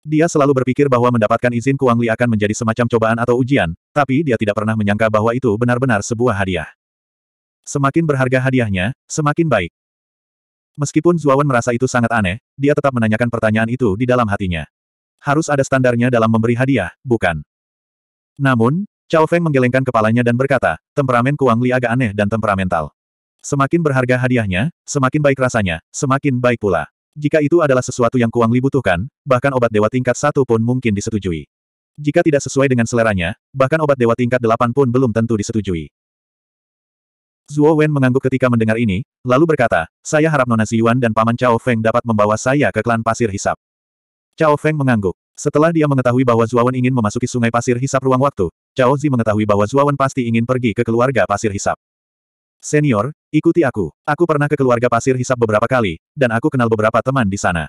Dia selalu berpikir bahwa mendapatkan izin Kuang Li akan menjadi semacam cobaan atau ujian, tapi dia tidak pernah menyangka bahwa itu benar-benar sebuah hadiah. Semakin berharga hadiahnya, semakin baik. Meskipun Zuawan merasa itu sangat aneh, dia tetap menanyakan pertanyaan itu di dalam hatinya. Harus ada standarnya dalam memberi hadiah, bukan? Namun, Chao Feng menggelengkan kepalanya dan berkata, temperamen Kuang Li agak aneh dan temperamental. Semakin berharga hadiahnya, semakin baik rasanya, semakin baik pula. Jika itu adalah sesuatu yang Kuang Li butuhkan, bahkan obat dewa tingkat satu pun mungkin disetujui. Jika tidak sesuai dengan seleranya, bahkan obat dewa tingkat delapan pun belum tentu disetujui. Zuo Wen mengangguk ketika mendengar ini, lalu berkata, saya harap Nona Ziyuan dan Paman Chao Feng dapat membawa saya ke klan pasir hisap. Chao Feng mengangguk. Setelah dia mengetahui bahwa Zuo Wen ingin memasuki sungai pasir hisap ruang waktu, Cao Zi mengetahui bahwa Zuawan pasti ingin pergi ke keluarga pasir hisap. Senior, ikuti aku. Aku pernah ke keluarga pasir hisap beberapa kali, dan aku kenal beberapa teman di sana.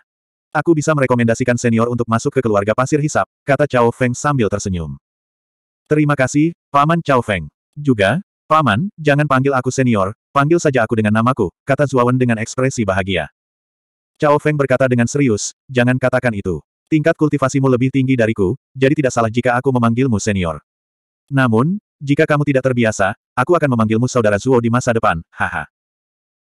Aku bisa merekomendasikan senior untuk masuk ke keluarga pasir hisap, kata Cao Feng sambil tersenyum. Terima kasih, Paman Cao Feng. Juga, Paman, jangan panggil aku senior, panggil saja aku dengan namaku, kata Zuawan dengan ekspresi bahagia. Cao Feng berkata dengan serius, jangan katakan itu. Tingkat kultivasimu lebih tinggi dariku, jadi tidak salah jika aku memanggilmu senior. Namun, jika kamu tidak terbiasa, aku akan memanggilmu saudara Zuo di masa depan, haha.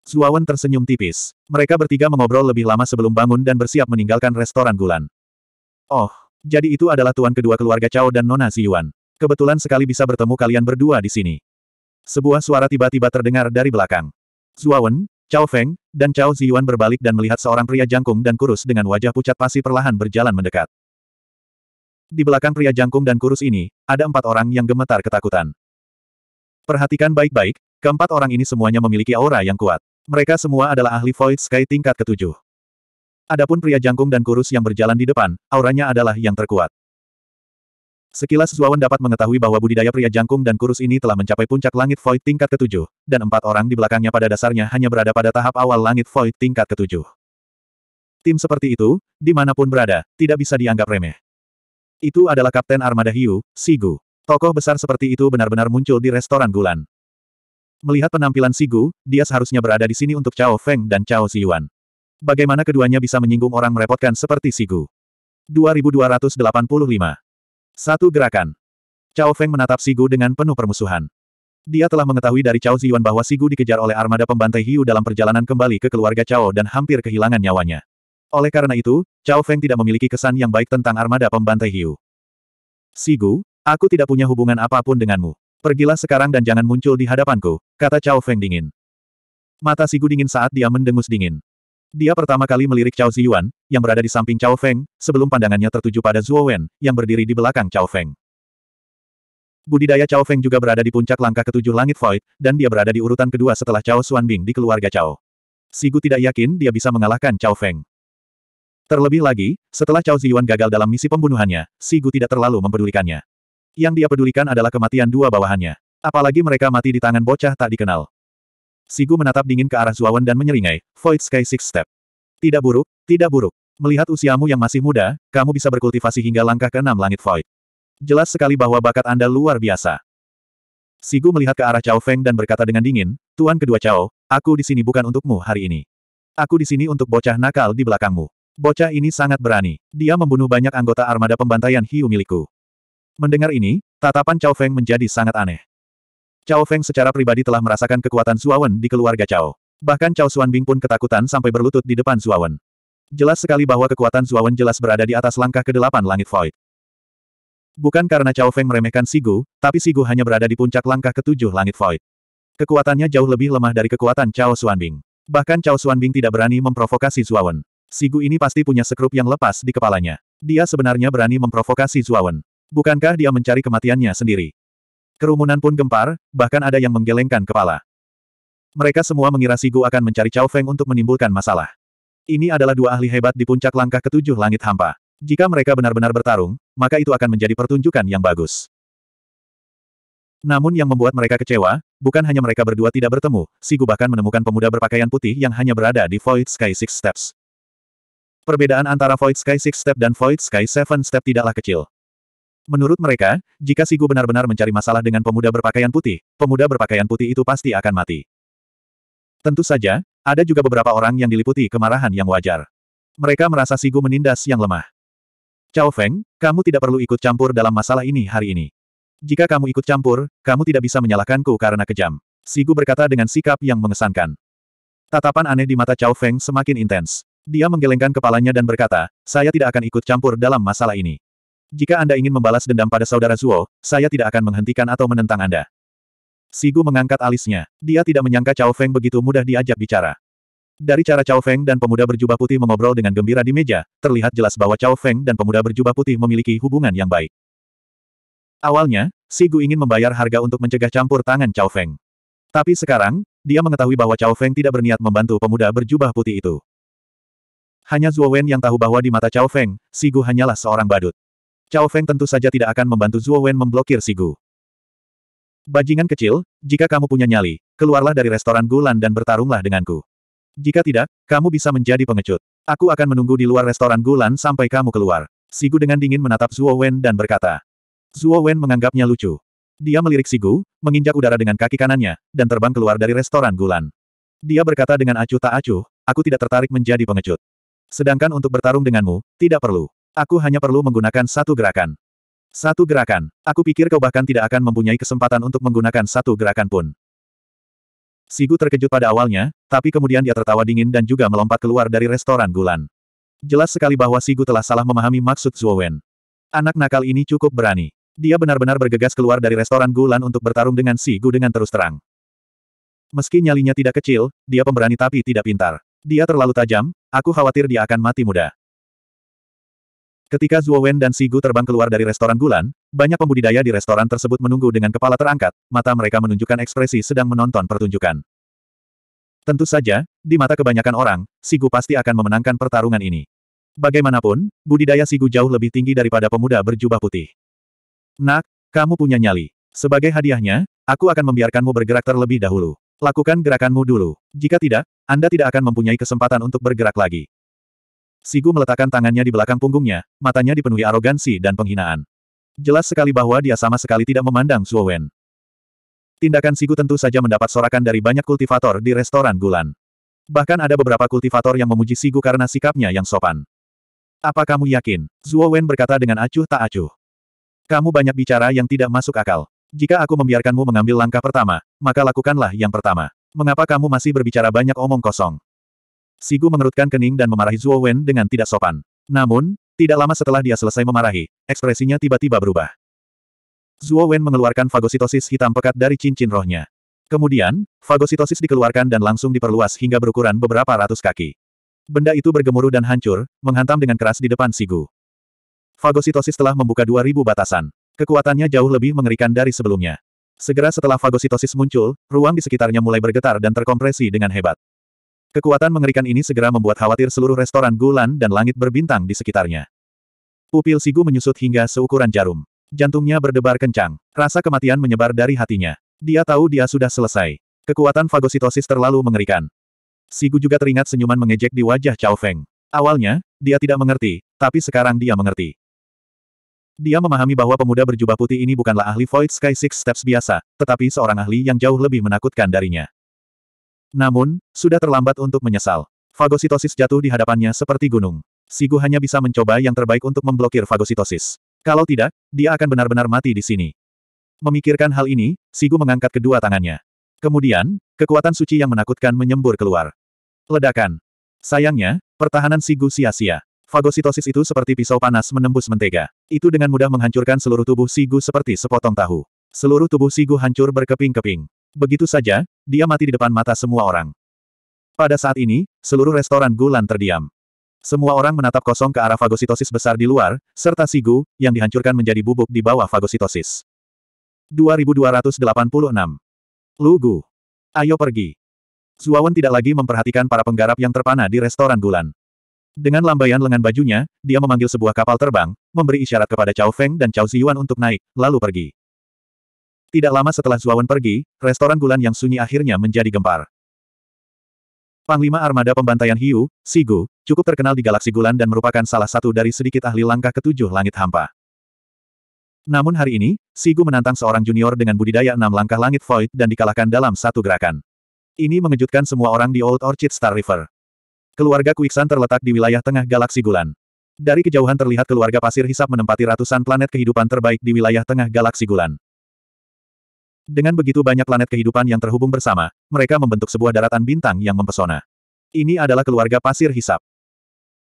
Zuawan tersenyum tipis. Mereka bertiga mengobrol lebih lama sebelum bangun dan bersiap meninggalkan restoran Gulan. Oh, jadi itu adalah tuan kedua keluarga Cao dan Nona Ziyuan. Kebetulan sekali bisa bertemu kalian berdua di sini. Sebuah suara tiba-tiba terdengar dari belakang. Zuawan, Cao Feng, dan Cao Ziyuan berbalik dan melihat seorang pria jangkung dan kurus dengan wajah pucat pasi perlahan berjalan mendekat. Di belakang pria jangkung dan kurus ini, ada empat orang yang gemetar ketakutan. Perhatikan baik-baik, keempat orang ini semuanya memiliki aura yang kuat. Mereka semua adalah ahli Void Sky tingkat ketujuh. Adapun pria jangkung dan kurus yang berjalan di depan, auranya adalah yang terkuat. Sekilas Zuawan dapat mengetahui bahwa budidaya pria jangkung dan kurus ini telah mencapai puncak langit void tingkat ketujuh, dan empat orang di belakangnya pada dasarnya hanya berada pada tahap awal langit void tingkat ketujuh. Tim seperti itu, dimanapun berada, tidak bisa dianggap remeh. Itu adalah Kapten Armada Hiu, Sigu. Tokoh besar seperti itu benar-benar muncul di restoran Gulan. Melihat penampilan Sigu, dia seharusnya berada di sini untuk Cao Feng dan Cao Ziyuan. Bagaimana keduanya bisa menyinggung orang merepotkan seperti Sigu? 2285. Satu gerakan. Cao Feng menatap Sigu dengan penuh permusuhan. Dia telah mengetahui dari Cao Ziyuan bahwa Sigu dikejar oleh armada pembantai hiu dalam perjalanan kembali ke keluarga Cao dan hampir kehilangan nyawanya. Oleh karena itu, Cao Feng tidak memiliki kesan yang baik tentang armada pembantai hiu. Sigu, aku tidak punya hubungan apapun denganmu. Pergilah sekarang dan jangan muncul di hadapanku, kata Cao Feng dingin. Mata Sigu dingin saat dia mendengus dingin. Dia pertama kali melirik Cao Ziyuan, yang berada di samping Cao Feng, sebelum pandangannya tertuju pada Zhuo Wen, yang berdiri di belakang Cao Feng. Budidaya Cao Feng juga berada di puncak langkah ketujuh langit void, dan dia berada di urutan kedua setelah Cao Xuanbing di keluarga Cao. Sigu tidak yakin dia bisa mengalahkan Cao Feng. Terlebih lagi, setelah Cao Ziyuan gagal dalam misi pembunuhannya, Si Gu tidak terlalu mempedulikannya. Yang dia pedulikan adalah kematian dua bawahannya. Apalagi mereka mati di tangan bocah tak dikenal. Si Gu menatap dingin ke arah Zuawan dan menyeringai, Void Sky Six Step. Tidak buruk, tidak buruk. Melihat usiamu yang masih muda, kamu bisa berkultivasi hingga langkah ke enam langit Void. Jelas sekali bahwa bakat Anda luar biasa. Sigu melihat ke arah Cao Feng dan berkata dengan dingin, Tuan kedua Cao, aku di sini bukan untukmu hari ini. Aku di sini untuk bocah nakal di belakangmu. Bocah ini sangat berani. Dia membunuh banyak anggota armada pembantaian hiu milikku. Mendengar ini, tatapan Cao Feng menjadi sangat aneh. Cao Feng secara pribadi telah merasakan kekuatan Suawen di keluarga Cao. Bahkan Cao Bing pun ketakutan sampai berlutut di depan Suawen. Jelas sekali bahwa kekuatan Suawen jelas berada di atas langkah ke kedelapan langit void. Bukan karena Cao Feng meremehkan Sigu, tapi Sigu hanya berada di puncak langkah ketujuh langit void. Kekuatannya jauh lebih lemah dari kekuatan Cao Bing. Bahkan Cao Bing tidak berani memprovokasi Suawen. Sigu ini pasti punya sekrup yang lepas di kepalanya. Dia sebenarnya berani memprovokasi Zuawan. Bukankah dia mencari kematiannya sendiri? Kerumunan pun gempar, bahkan ada yang menggelengkan kepala. Mereka semua mengira Sigu akan mencari Cao Feng untuk menimbulkan masalah. Ini adalah dua ahli hebat di puncak langkah ketujuh langit hampa. Jika mereka benar-benar bertarung, maka itu akan menjadi pertunjukan yang bagus. Namun yang membuat mereka kecewa, bukan hanya mereka berdua tidak bertemu, Sigu bahkan menemukan pemuda berpakaian putih yang hanya berada di Void Sky Six Steps perbedaan antara Void Sky Six Step dan Void Sky Seven Step tidaklah kecil. Menurut mereka, jika Sigu benar-benar mencari masalah dengan pemuda berpakaian putih, pemuda berpakaian putih itu pasti akan mati. Tentu saja, ada juga beberapa orang yang diliputi kemarahan yang wajar. Mereka merasa Sigu menindas yang lemah. Cao Feng, kamu tidak perlu ikut campur dalam masalah ini hari ini. Jika kamu ikut campur, kamu tidak bisa menyalahkanku karena kejam. Sigu berkata dengan sikap yang mengesankan. Tatapan aneh di mata Cao Feng semakin intens. Dia menggelengkan kepalanya dan berkata, saya tidak akan ikut campur dalam masalah ini. Jika Anda ingin membalas dendam pada saudara Zuo, saya tidak akan menghentikan atau menentang Anda. Sigu mengangkat alisnya. Dia tidak menyangka Cao Feng begitu mudah diajak bicara. Dari cara Cao Feng dan pemuda berjubah putih mengobrol dengan gembira di meja, terlihat jelas bahwa Cao Feng dan pemuda berjubah putih memiliki hubungan yang baik. Awalnya, Sigu ingin membayar harga untuk mencegah campur tangan Cao Feng. Tapi sekarang, dia mengetahui bahwa Cao Feng tidak berniat membantu pemuda berjubah putih itu. Hanya Zhuo Wen yang tahu bahwa di mata Cao Feng, Sigu hanyalah seorang badut. Cao Feng tentu saja tidak akan membantu Zhuo Wen memblokir Sigu. Bajingan kecil, jika kamu punya nyali, keluarlah dari restoran Gulan dan bertarunglah denganku. Jika tidak, kamu bisa menjadi pengecut. Aku akan menunggu di luar restoran Gulan sampai kamu keluar. Sigu dengan dingin menatap Zhuo Wen dan berkata. Zhuo Wen menganggapnya lucu. Dia melirik Sigu, menginjak udara dengan kaki kanannya, dan terbang keluar dari restoran Gulan. Dia berkata dengan acuh tak acuh, aku tidak tertarik menjadi pengecut. Sedangkan untuk bertarung denganmu, tidak perlu. Aku hanya perlu menggunakan satu gerakan. Satu gerakan. Aku pikir kau bahkan tidak akan mempunyai kesempatan untuk menggunakan satu gerakan pun. Sigu terkejut pada awalnya, tapi kemudian dia tertawa dingin dan juga melompat keluar dari restoran Gulan. Jelas sekali bahwa Sigu telah salah memahami maksud Zuowen. Anak nakal ini cukup berani. Dia benar-benar bergegas keluar dari restoran Gulan untuk bertarung dengan Sigu dengan terus terang. Meski nyalinya tidak kecil, dia pemberani tapi tidak pintar. Dia terlalu tajam, Aku khawatir dia akan mati muda. Ketika Zhuo Wen dan Sigu terbang keluar dari restoran Gulan, banyak pembudidaya di restoran tersebut menunggu dengan kepala terangkat, mata mereka menunjukkan ekspresi sedang menonton pertunjukan. Tentu saja, di mata kebanyakan orang, Sigu pasti akan memenangkan pertarungan ini. Bagaimanapun, budidaya Sigu jauh lebih tinggi daripada pemuda berjubah putih. Nak, kamu punya nyali. Sebagai hadiahnya, aku akan membiarkanmu bergerak terlebih dahulu. Lakukan gerakanmu dulu. Jika tidak, Anda tidak akan mempunyai kesempatan untuk bergerak lagi. Sigu meletakkan tangannya di belakang punggungnya, matanya dipenuhi arogansi dan penghinaan. Jelas sekali bahwa dia sama sekali tidak memandang Zuo Wen. Tindakan Sigu tentu saja mendapat sorakan dari banyak kultivator di restoran Gulan. Bahkan ada beberapa kultivator yang memuji Sigu karena sikapnya yang sopan. Apa kamu yakin? Zuo Wen berkata dengan acuh tak acuh. Kamu banyak bicara yang tidak masuk akal. Jika aku membiarkanmu mengambil langkah pertama, maka lakukanlah yang pertama. Mengapa kamu masih berbicara banyak omong kosong? Sigu mengerutkan kening dan memarahi Zhuo Wen dengan tidak sopan. Namun, tidak lama setelah dia selesai memarahi, ekspresinya tiba-tiba berubah. Zhuo Wen mengeluarkan fagositosis hitam pekat dari cincin rohnya. Kemudian, fagositosis dikeluarkan dan langsung diperluas hingga berukuran beberapa ratus kaki. Benda itu bergemuruh dan hancur, menghantam dengan keras di depan Sigu. Fagositosis telah membuka 2000 batasan. Kekuatannya jauh lebih mengerikan dari sebelumnya. Segera setelah fagositosis muncul, ruang di sekitarnya mulai bergetar dan terkompresi dengan hebat. Kekuatan mengerikan ini segera membuat khawatir seluruh restoran gulan dan langit berbintang di sekitarnya. Pupil Sigu menyusut hingga seukuran jarum. Jantungnya berdebar kencang. Rasa kematian menyebar dari hatinya. Dia tahu dia sudah selesai. Kekuatan fagositosis terlalu mengerikan. Sigu juga teringat senyuman mengejek di wajah Chao Feng. Awalnya, dia tidak mengerti, tapi sekarang dia mengerti. Dia memahami bahwa pemuda berjubah putih ini bukanlah ahli Void Sky Six Steps biasa, tetapi seorang ahli yang jauh lebih menakutkan darinya. Namun, sudah terlambat untuk menyesal. Fagositosis jatuh di hadapannya seperti gunung. Sigu hanya bisa mencoba yang terbaik untuk memblokir fagositosis. Kalau tidak, dia akan benar-benar mati di sini. Memikirkan hal ini, Sigu mengangkat kedua tangannya. Kemudian, kekuatan suci yang menakutkan menyembur keluar. Ledakan. Sayangnya, pertahanan Sigu sia-sia. Fagositosis itu seperti pisau panas menembus mentega. Itu dengan mudah menghancurkan seluruh tubuh Sigu seperti sepotong tahu. Seluruh tubuh Sigu hancur berkeping-keping. Begitu saja, dia mati di depan mata semua orang. Pada saat ini, seluruh restoran Gulan terdiam. Semua orang menatap kosong ke arah fagositosis besar di luar, serta Sigu, yang dihancurkan menjadi bubuk di bawah fagositosis. 2286. Lugu. Ayo pergi. Zuawan tidak lagi memperhatikan para penggarap yang terpana di restoran Gulan. Dengan lambaian lengan bajunya, dia memanggil sebuah kapal terbang, memberi isyarat kepada Cao Feng dan Cao Ziyuan untuk naik, lalu pergi. Tidak lama setelah Zuawan pergi, restoran Gulan yang sunyi akhirnya menjadi gempar. Panglima Armada Pembantaian Hiu, Sigu, cukup terkenal di galaksi Gulan dan merupakan salah satu dari sedikit ahli langkah ketujuh langit hampa. Namun hari ini, Sigu menantang seorang junior dengan budidaya enam langkah langit void dan dikalahkan dalam satu gerakan. Ini mengejutkan semua orang di Old Orchid Star River. Keluarga Kuiksan terletak di wilayah tengah galaksi Gulan. Dari kejauhan terlihat keluarga pasir hisap menempati ratusan planet kehidupan terbaik di wilayah tengah galaksi Gulan. Dengan begitu banyak planet kehidupan yang terhubung bersama, mereka membentuk sebuah daratan bintang yang mempesona. Ini adalah keluarga pasir hisap.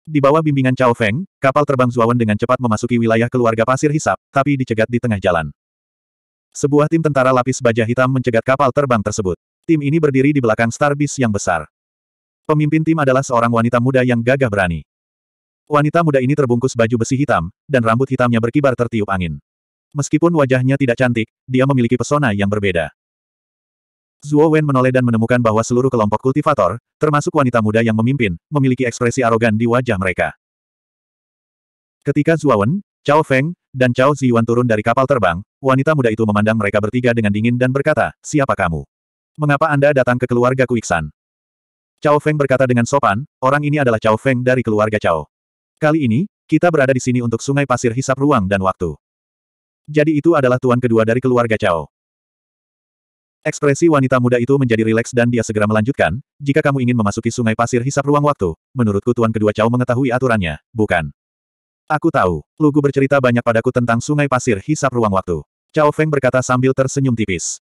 Di bawah bimbingan Chao Feng, kapal terbang Zuawan dengan cepat memasuki wilayah keluarga pasir hisap, tapi dicegat di tengah jalan. Sebuah tim tentara lapis baja hitam mencegat kapal terbang tersebut. Tim ini berdiri di belakang Starbis yang besar. Pemimpin tim adalah seorang wanita muda yang gagah berani. Wanita muda ini terbungkus baju besi hitam, dan rambut hitamnya berkibar tertiup angin. Meskipun wajahnya tidak cantik, dia memiliki pesona yang berbeda. Zhuo Wen menoleh dan menemukan bahwa seluruh kelompok kultivator, termasuk wanita muda yang memimpin, memiliki ekspresi arogan di wajah mereka. Ketika Zhuo Wen, Cao Feng, dan Cao Ziyuan turun dari kapal terbang, wanita muda itu memandang mereka bertiga dengan dingin dan berkata, Siapa kamu? Mengapa Anda datang ke keluarga Kuiksan? Cao Feng berkata dengan sopan, orang ini adalah Cao Feng dari keluarga Cao. Kali ini, kita berada di sini untuk sungai pasir hisap ruang dan waktu. Jadi itu adalah tuan kedua dari keluarga Cao. Ekspresi wanita muda itu menjadi rileks dan dia segera melanjutkan, jika kamu ingin memasuki sungai pasir hisap ruang waktu, menurutku tuan kedua Cao mengetahui aturannya, bukan? Aku tahu, Lugu bercerita banyak padaku tentang sungai pasir hisap ruang waktu. Cao Feng berkata sambil tersenyum tipis.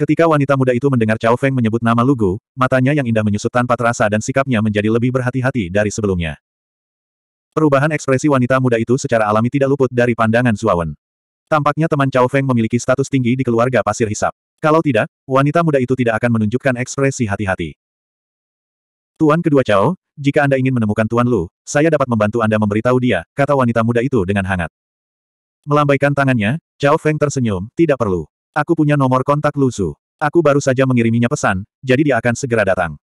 Ketika wanita muda itu mendengar Cao Feng menyebut nama Lugu, matanya yang indah menyusut tanpa terasa dan sikapnya menjadi lebih berhati-hati dari sebelumnya. Perubahan ekspresi wanita muda itu secara alami tidak luput dari pandangan Zuawan. Tampaknya teman Cao Feng memiliki status tinggi di keluarga pasir hisap. Kalau tidak, wanita muda itu tidak akan menunjukkan ekspresi hati-hati. Tuan kedua Cao, jika Anda ingin menemukan Tuan Lu, saya dapat membantu Anda memberitahu dia, kata wanita muda itu dengan hangat. Melambaikan tangannya, Cao Feng tersenyum, tidak perlu. Aku punya nomor kontak Luzu. Aku baru saja mengiriminya pesan, jadi dia akan segera datang.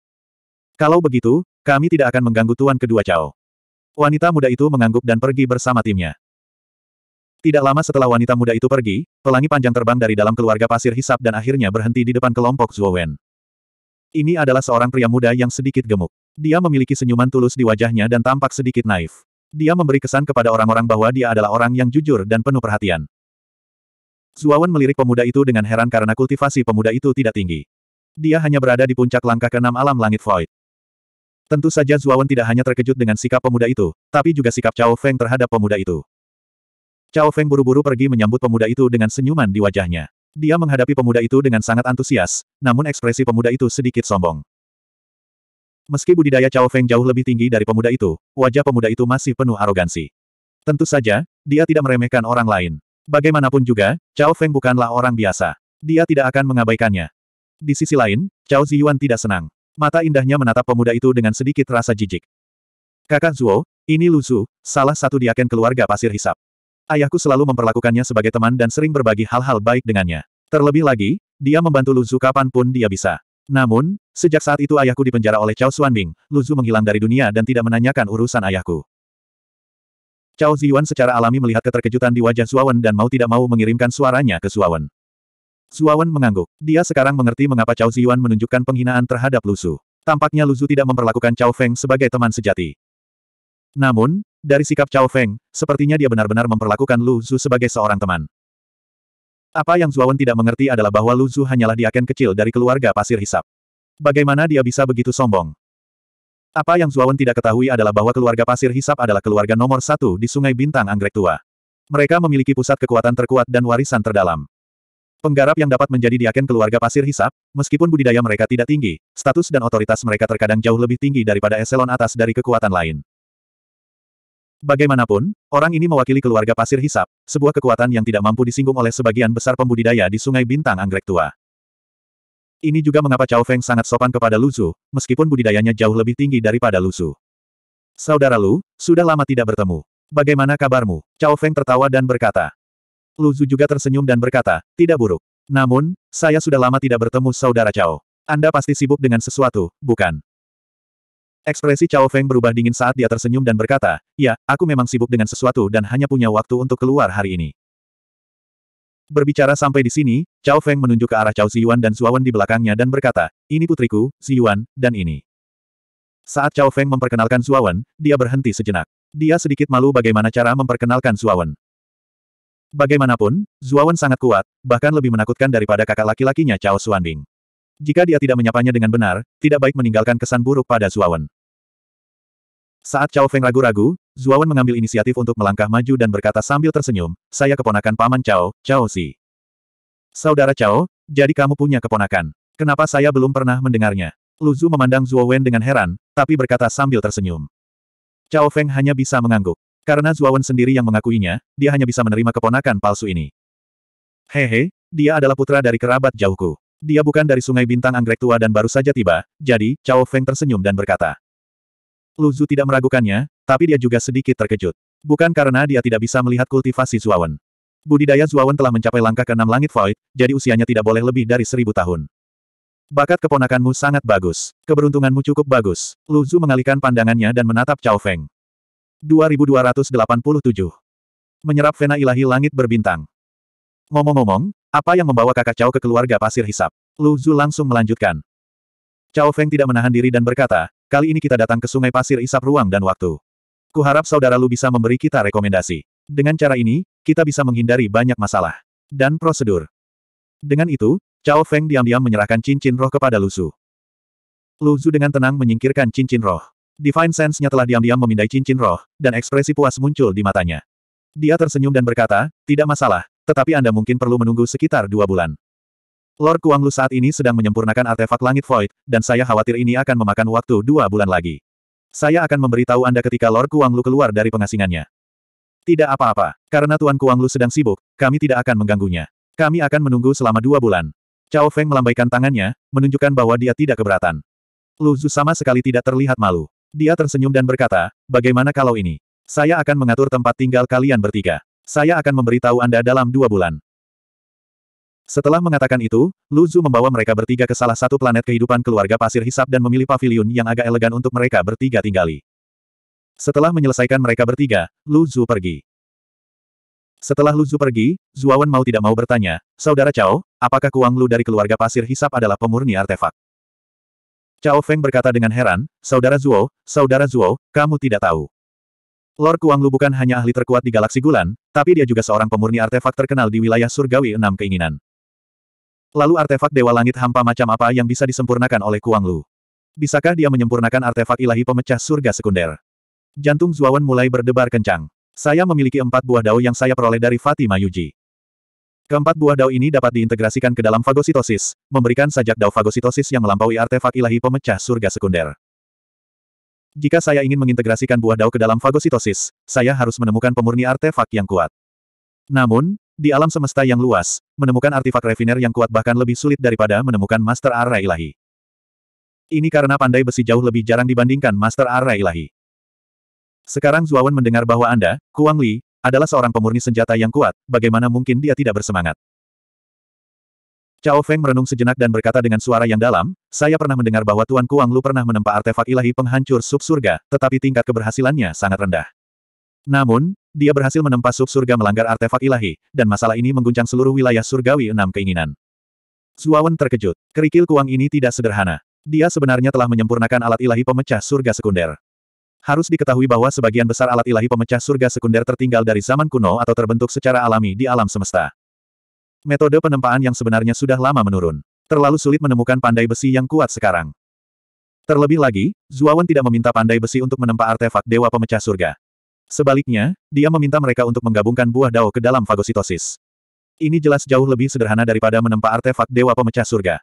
Kalau begitu, kami tidak akan mengganggu tuan kedua Cao. Wanita muda itu mengangguk dan pergi bersama timnya. Tidak lama setelah wanita muda itu pergi, pelangi panjang terbang dari dalam keluarga pasir hisap dan akhirnya berhenti di depan kelompok Wen. Ini adalah seorang pria muda yang sedikit gemuk. Dia memiliki senyuman tulus di wajahnya dan tampak sedikit naif. Dia memberi kesan kepada orang-orang bahwa dia adalah orang yang jujur dan penuh perhatian. Zuawan melirik pemuda itu dengan heran karena kultivasi pemuda itu tidak tinggi. Dia hanya berada di puncak langkah keenam alam langit void. Tentu saja Zuawan tidak hanya terkejut dengan sikap pemuda itu, tapi juga sikap Cao Feng terhadap pemuda itu. Cao Feng buru-buru pergi menyambut pemuda itu dengan senyuman di wajahnya. Dia menghadapi pemuda itu dengan sangat antusias, namun ekspresi pemuda itu sedikit sombong. Meski budidaya Cao Feng jauh lebih tinggi dari pemuda itu, wajah pemuda itu masih penuh arogansi. Tentu saja, dia tidak meremehkan orang lain. Bagaimanapun juga, Cao Feng bukanlah orang biasa. Dia tidak akan mengabaikannya. Di sisi lain, Cao Ziyuan tidak senang. Mata indahnya menatap pemuda itu dengan sedikit rasa jijik. Kakak Zuo, ini Lu Zhu, salah satu diaken keluarga pasir hisap. Ayahku selalu memperlakukannya sebagai teman dan sering berbagi hal-hal baik dengannya. Terlebih lagi, dia membantu Lu Zhu kapanpun dia bisa. Namun, sejak saat itu ayahku dipenjara oleh Cao Xuanbing, Lu Zhu menghilang dari dunia dan tidak menanyakan urusan ayahku. Cao Ziyuan secara alami melihat keterkejutan di wajah Suawan dan mau tidak mau mengirimkan suaranya ke Suawan. Suawan mengangguk. Dia sekarang mengerti mengapa Cao Ziyuan menunjukkan penghinaan terhadap Luzu. Tampaknya Luzu tidak memperlakukan Cao Feng sebagai teman sejati. Namun, dari sikap Cao Feng, sepertinya dia benar-benar memperlakukan Luzu sebagai seorang teman. Apa yang Zuawan tidak mengerti adalah bahwa Luzu hanyalah diaken kecil dari keluarga pasir hisap. Bagaimana dia bisa begitu sombong? Apa yang Zuawan tidak ketahui adalah bahwa keluarga Pasir Hisap adalah keluarga nomor satu di Sungai Bintang Anggrek Tua. Mereka memiliki pusat kekuatan terkuat dan warisan terdalam. Penggarap yang dapat menjadi diaken keluarga Pasir Hisap, meskipun budidaya mereka tidak tinggi, status dan otoritas mereka terkadang jauh lebih tinggi daripada eselon atas dari kekuatan lain. Bagaimanapun, orang ini mewakili keluarga Pasir Hisap, sebuah kekuatan yang tidak mampu disinggung oleh sebagian besar pembudidaya di Sungai Bintang Anggrek Tua. Ini juga mengapa Cao Feng sangat sopan kepada Lu Zhu, meskipun budidayanya jauh lebih tinggi daripada Lu Zhu. Saudara Lu, sudah lama tidak bertemu. Bagaimana kabarmu? Cao Feng tertawa dan berkata. Lu Zhu juga tersenyum dan berkata, tidak buruk. Namun, saya sudah lama tidak bertemu saudara Cao. Anda pasti sibuk dengan sesuatu, bukan? Ekspresi Cao Feng berubah dingin saat dia tersenyum dan berkata, ya, aku memang sibuk dengan sesuatu dan hanya punya waktu untuk keluar hari ini. Berbicara sampai di sini, Cao Feng menunjuk ke arah Cao Ziyuan dan Suawan di belakangnya dan berkata, ini putriku, Ziyuan, dan ini. Saat Cao Feng memperkenalkan Suawan, dia berhenti sejenak. Dia sedikit malu bagaimana cara memperkenalkan Suawan. Bagaimanapun, Zuawan sangat kuat, bahkan lebih menakutkan daripada kakak laki-lakinya Cao Suanding. Jika dia tidak menyapanya dengan benar, tidak baik meninggalkan kesan buruk pada Zuawan. Saat Cao Feng ragu-ragu, Zuawan mengambil inisiatif untuk melangkah maju dan berkata sambil tersenyum, saya keponakan paman Cao, Cao Si. Saudara Cao, jadi kamu punya keponakan. Kenapa saya belum pernah mendengarnya? Lu Zhu memandang Zuowen dengan heran, tapi berkata sambil tersenyum. Cao Feng hanya bisa mengangguk. Karena Zuowen sendiri yang mengakuinya, dia hanya bisa menerima keponakan palsu ini. Hehe, dia adalah putra dari kerabat jauhku. Dia bukan dari Sungai Bintang Anggrek Tua dan baru saja tiba, jadi Cao Feng tersenyum dan berkata. Luzu tidak meragukannya, tapi dia juga sedikit terkejut. Bukan karena dia tidak bisa melihat kultivasi Zuawan. Budidaya Zuawan telah mencapai langkah ke-6 langit void, jadi usianya tidak boleh lebih dari seribu tahun. Bakat keponakanmu sangat bagus. Keberuntunganmu cukup bagus. Luzu mengalihkan pandangannya dan menatap Cao Feng. 2287. Menyerap vena ilahi langit berbintang. Ngomong-ngomong, apa yang membawa kakak Cao ke keluarga pasir hisap? Luzu langsung melanjutkan. Cao Feng tidak menahan diri dan berkata, Kali ini kita datang ke Sungai Pasir Isap Ruang dan Waktu. Kuharap saudara Lu bisa memberi kita rekomendasi. Dengan cara ini, kita bisa menghindari banyak masalah. Dan prosedur. Dengan itu, Cao Feng diam-diam menyerahkan cincin roh kepada Lusu. Zhu dengan tenang menyingkirkan cincin roh. Divine Sense-nya telah diam-diam memindai cincin roh, dan ekspresi puas muncul di matanya. Dia tersenyum dan berkata, tidak masalah, tetapi Anda mungkin perlu menunggu sekitar dua bulan. Lord Kuang Lu saat ini sedang menyempurnakan artefak langit void, dan saya khawatir ini akan memakan waktu dua bulan lagi. Saya akan memberitahu Anda ketika Lord Kuang Lu keluar dari pengasingannya. Tidak apa-apa, karena Tuan Kuang Lu sedang sibuk, kami tidak akan mengganggunya. Kami akan menunggu selama dua bulan. Cao Feng melambaikan tangannya, menunjukkan bahwa dia tidak keberatan. Lu Zhu sama sekali tidak terlihat malu. Dia tersenyum dan berkata, bagaimana kalau ini? Saya akan mengatur tempat tinggal kalian bertiga. Saya akan memberitahu Anda dalam dua bulan. Setelah mengatakan itu, Lu Zhu membawa mereka bertiga ke salah satu planet kehidupan keluarga pasir hisap dan memilih pavilion yang agak elegan untuk mereka bertiga tinggali. Setelah menyelesaikan mereka bertiga, Lu Zhu pergi. Setelah Lu Zhu pergi, Zuawan mau tidak mau bertanya, Saudara Cao, apakah kuang Lu dari keluarga pasir hisap adalah pemurni artefak? Cao Feng berkata dengan heran, Saudara Zuo, Saudara Zuo, kamu tidak tahu. Lord Kuang Lu bukan hanya ahli terkuat di galaksi Gulan, tapi dia juga seorang pemurni artefak terkenal di wilayah surgawi enam keinginan. Lalu artefak Dewa Langit hampa macam apa yang bisa disempurnakan oleh Kuang Lu? Bisakah dia menyempurnakan artefak ilahi pemecah surga sekunder? Jantung Zuawan mulai berdebar kencang. Saya memiliki empat buah dao yang saya peroleh dari Fatima Yuji. Keempat buah dao ini dapat diintegrasikan ke dalam fagositosis, memberikan sajak dao fagositosis yang melampaui artefak ilahi pemecah surga sekunder. Jika saya ingin mengintegrasikan buah dao ke dalam fagositosis, saya harus menemukan pemurni artefak yang kuat. Namun, di alam semesta yang luas, menemukan artifak refiner yang kuat bahkan lebih sulit daripada menemukan Master Array Ilahi. Ini karena pandai besi jauh lebih jarang dibandingkan Master Array Ilahi. Sekarang Zuawan mendengar bahwa Anda, Kuang Li, adalah seorang pemurni senjata yang kuat, bagaimana mungkin dia tidak bersemangat? Cao Feng merenung sejenak dan berkata dengan suara yang dalam, saya pernah mendengar bahwa Tuan Kuang Lu pernah menempa artefak ilahi penghancur sub surga, tetapi tingkat keberhasilannya sangat rendah. Namun, dia berhasil menempa sub surga melanggar artefak ilahi, dan masalah ini mengguncang seluruh wilayah surgawi enam keinginan. Zuawan terkejut. Kerikil kuang ini tidak sederhana. Dia sebenarnya telah menyempurnakan alat ilahi pemecah surga sekunder. Harus diketahui bahwa sebagian besar alat ilahi pemecah surga sekunder tertinggal dari zaman kuno atau terbentuk secara alami di alam semesta. Metode penempaan yang sebenarnya sudah lama menurun. Terlalu sulit menemukan pandai besi yang kuat sekarang. Terlebih lagi, Zuawan tidak meminta pandai besi untuk menempa artefak dewa pemecah surga. Sebaliknya, dia meminta mereka untuk menggabungkan buah dao ke dalam fagositosis. Ini jelas jauh lebih sederhana daripada menempa artefak Dewa Pemecah Surga.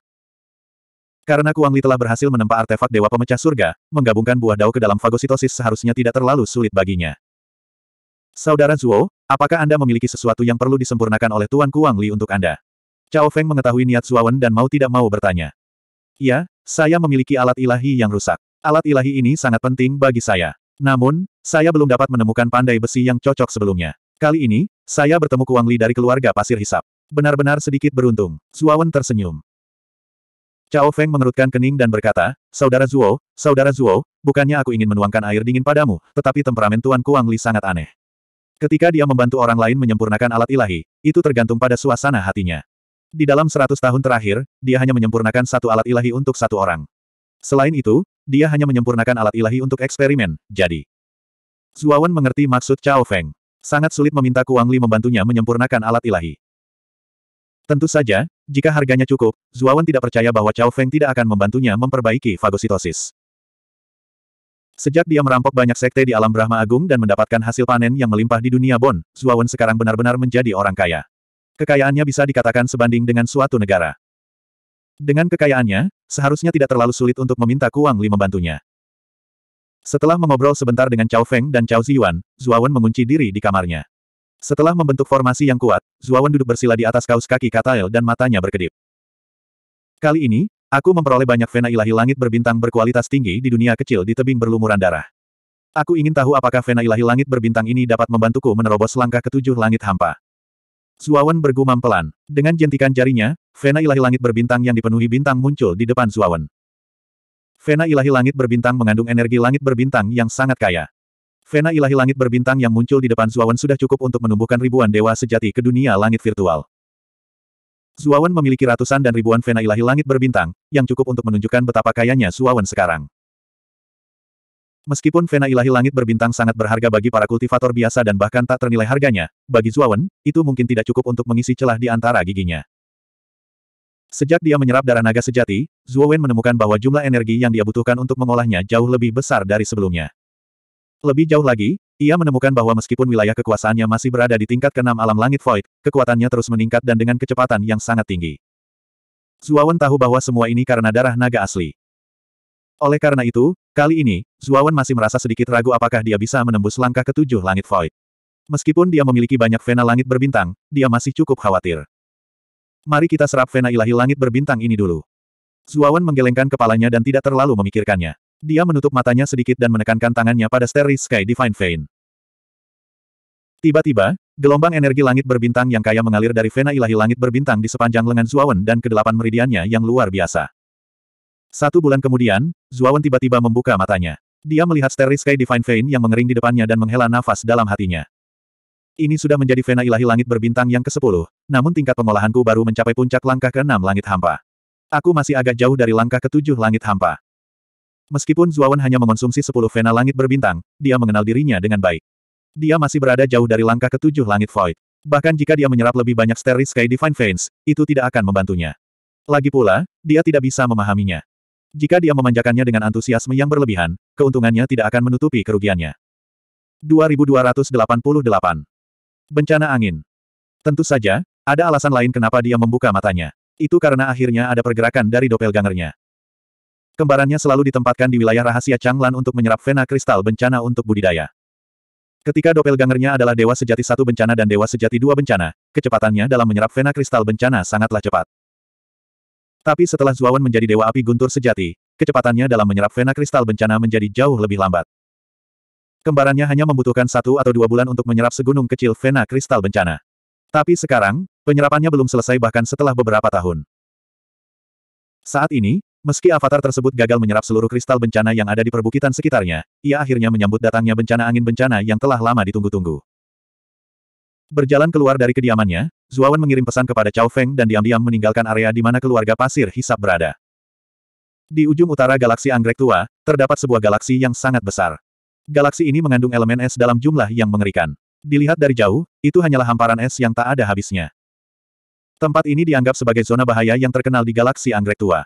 Karena Kuang Li telah berhasil menempa artefak Dewa Pemecah Surga, menggabungkan buah dao ke dalam fagositosis seharusnya tidak terlalu sulit baginya. Saudara Zuo, apakah Anda memiliki sesuatu yang perlu disempurnakan oleh Tuan Kuang Li untuk Anda? Cao Feng mengetahui niat Wen dan mau tidak mau bertanya. Ya, saya memiliki alat ilahi yang rusak. Alat ilahi ini sangat penting bagi saya. Namun, saya belum dapat menemukan pandai besi yang cocok sebelumnya. Kali ini, saya bertemu Kuang Li dari keluarga pasir hisap. Benar-benar sedikit beruntung. Zuawan tersenyum. Cao Feng mengerutkan kening dan berkata, Saudara Zuo, Saudara Zuo, bukannya aku ingin menuangkan air dingin padamu, tetapi temperamen Tuan Kuang Li sangat aneh. Ketika dia membantu orang lain menyempurnakan alat ilahi, itu tergantung pada suasana hatinya. Di dalam seratus tahun terakhir, dia hanya menyempurnakan satu alat ilahi untuk satu orang. Selain itu, dia hanya menyempurnakan alat ilahi untuk eksperimen, jadi. Zuawan mengerti maksud Cao Feng. Sangat sulit meminta Kuang Li membantunya menyempurnakan alat ilahi. Tentu saja, jika harganya cukup, Zuawan tidak percaya bahwa Cao Feng tidak akan membantunya memperbaiki fagositosis. Sejak dia merampok banyak sekte di alam Brahma Agung dan mendapatkan hasil panen yang melimpah di dunia Bon, Zuawan sekarang benar-benar menjadi orang kaya. Kekayaannya bisa dikatakan sebanding dengan suatu negara. Dengan kekayaannya, seharusnya tidak terlalu sulit untuk meminta Kuang Li membantunya. Setelah mengobrol sebentar dengan Cao Feng dan Cao Ziyuan, Zuawan mengunci diri di kamarnya. Setelah membentuk formasi yang kuat, Zuawan duduk bersila di atas kaos kaki Katael dan matanya berkedip. Kali ini, aku memperoleh banyak vena ilahi langit berbintang berkualitas tinggi di dunia kecil di tebing berlumuran darah. Aku ingin tahu apakah vena ilahi langit berbintang ini dapat membantuku menerobos langkah ketujuh langit hampa. Suawan bergumam pelan. Dengan jentikan jarinya, Vena ilahi langit berbintang yang dipenuhi bintang muncul di depan Suawan. Vena ilahi langit berbintang mengandung energi langit berbintang yang sangat kaya. Vena ilahi langit berbintang yang muncul di depan Suawan sudah cukup untuk menumbuhkan ribuan dewa sejati ke dunia langit virtual. Suawan memiliki ratusan dan ribuan Vena ilahi langit berbintang, yang cukup untuk menunjukkan betapa kayanya Suawan sekarang. Meskipun Vena Ilahi Langit berbintang sangat berharga bagi para kultivator biasa dan bahkan tak ternilai harganya, bagi Zuawan, itu mungkin tidak cukup untuk mengisi celah di antara giginya. Sejak dia menyerap darah naga sejati, Zuawan menemukan bahwa jumlah energi yang dia butuhkan untuk mengolahnya jauh lebih besar dari sebelumnya. Lebih jauh lagi, ia menemukan bahwa meskipun wilayah kekuasaannya masih berada di tingkat keenam alam langit void, kekuatannya terus meningkat dan dengan kecepatan yang sangat tinggi. Zuawan tahu bahwa semua ini karena darah naga asli. Oleh karena itu, Kali ini, Zuawan masih merasa sedikit ragu apakah dia bisa menembus langkah ketujuh langit void. Meskipun dia memiliki banyak vena langit berbintang, dia masih cukup khawatir. Mari kita serap vena ilahi langit berbintang ini dulu. Zuawan menggelengkan kepalanya dan tidak terlalu memikirkannya. Dia menutup matanya sedikit dan menekankan tangannya pada Starry Sky Divine Vein. Tiba-tiba, gelombang energi langit berbintang yang kaya mengalir dari vena ilahi langit berbintang di sepanjang lengan Zuawan dan kedelapan meridiannya yang luar biasa. Satu bulan kemudian, Zuawan tiba-tiba membuka matanya. Dia melihat Starry Sky Divine Vein yang mengering di depannya dan menghela nafas dalam hatinya. Ini sudah menjadi vena ilahi langit berbintang yang ke-10, namun tingkat pengolahanku baru mencapai puncak langkah ke-6 langit hampa. Aku masih agak jauh dari langkah ke-7 langit hampa. Meskipun Zuawan hanya mengonsumsi 10 vena langit berbintang, dia mengenal dirinya dengan baik. Dia masih berada jauh dari langkah ke-7 langit void. Bahkan jika dia menyerap lebih banyak Starry Sky Divine Veins, itu tidak akan membantunya. Lagi pula, dia tidak bisa memahaminya. Jika dia memanjakannya dengan antusiasme yang berlebihan, keuntungannya tidak akan menutupi kerugiannya. 2288. Bencana angin. Tentu saja, ada alasan lain kenapa dia membuka matanya. Itu karena akhirnya ada pergerakan dari doppelgangernya. Kembarannya selalu ditempatkan di wilayah rahasia Changlan untuk menyerap vena kristal bencana untuk budidaya. Ketika doppelgangernya adalah dewa sejati satu bencana dan dewa sejati dua bencana, kecepatannya dalam menyerap vena kristal bencana sangatlah cepat. Tapi setelah Zuawan menjadi Dewa Api Guntur sejati, kecepatannya dalam menyerap vena kristal bencana menjadi jauh lebih lambat. Kembarannya hanya membutuhkan satu atau dua bulan untuk menyerap segunung kecil vena kristal bencana. Tapi sekarang, penyerapannya belum selesai bahkan setelah beberapa tahun. Saat ini, Meski avatar tersebut gagal menyerap seluruh kristal bencana yang ada di perbukitan sekitarnya, ia akhirnya menyambut datangnya bencana angin bencana yang telah lama ditunggu-tunggu. Berjalan keluar dari kediamannya, Zuawan mengirim pesan kepada Cao Feng dan diam-diam meninggalkan area di mana keluarga pasir hisap berada. Di ujung utara galaksi Anggrek Tua, terdapat sebuah galaksi yang sangat besar. Galaksi ini mengandung elemen es dalam jumlah yang mengerikan. Dilihat dari jauh, itu hanyalah hamparan es yang tak ada habisnya. Tempat ini dianggap sebagai zona bahaya yang terkenal di galaksi Anggrek Tua.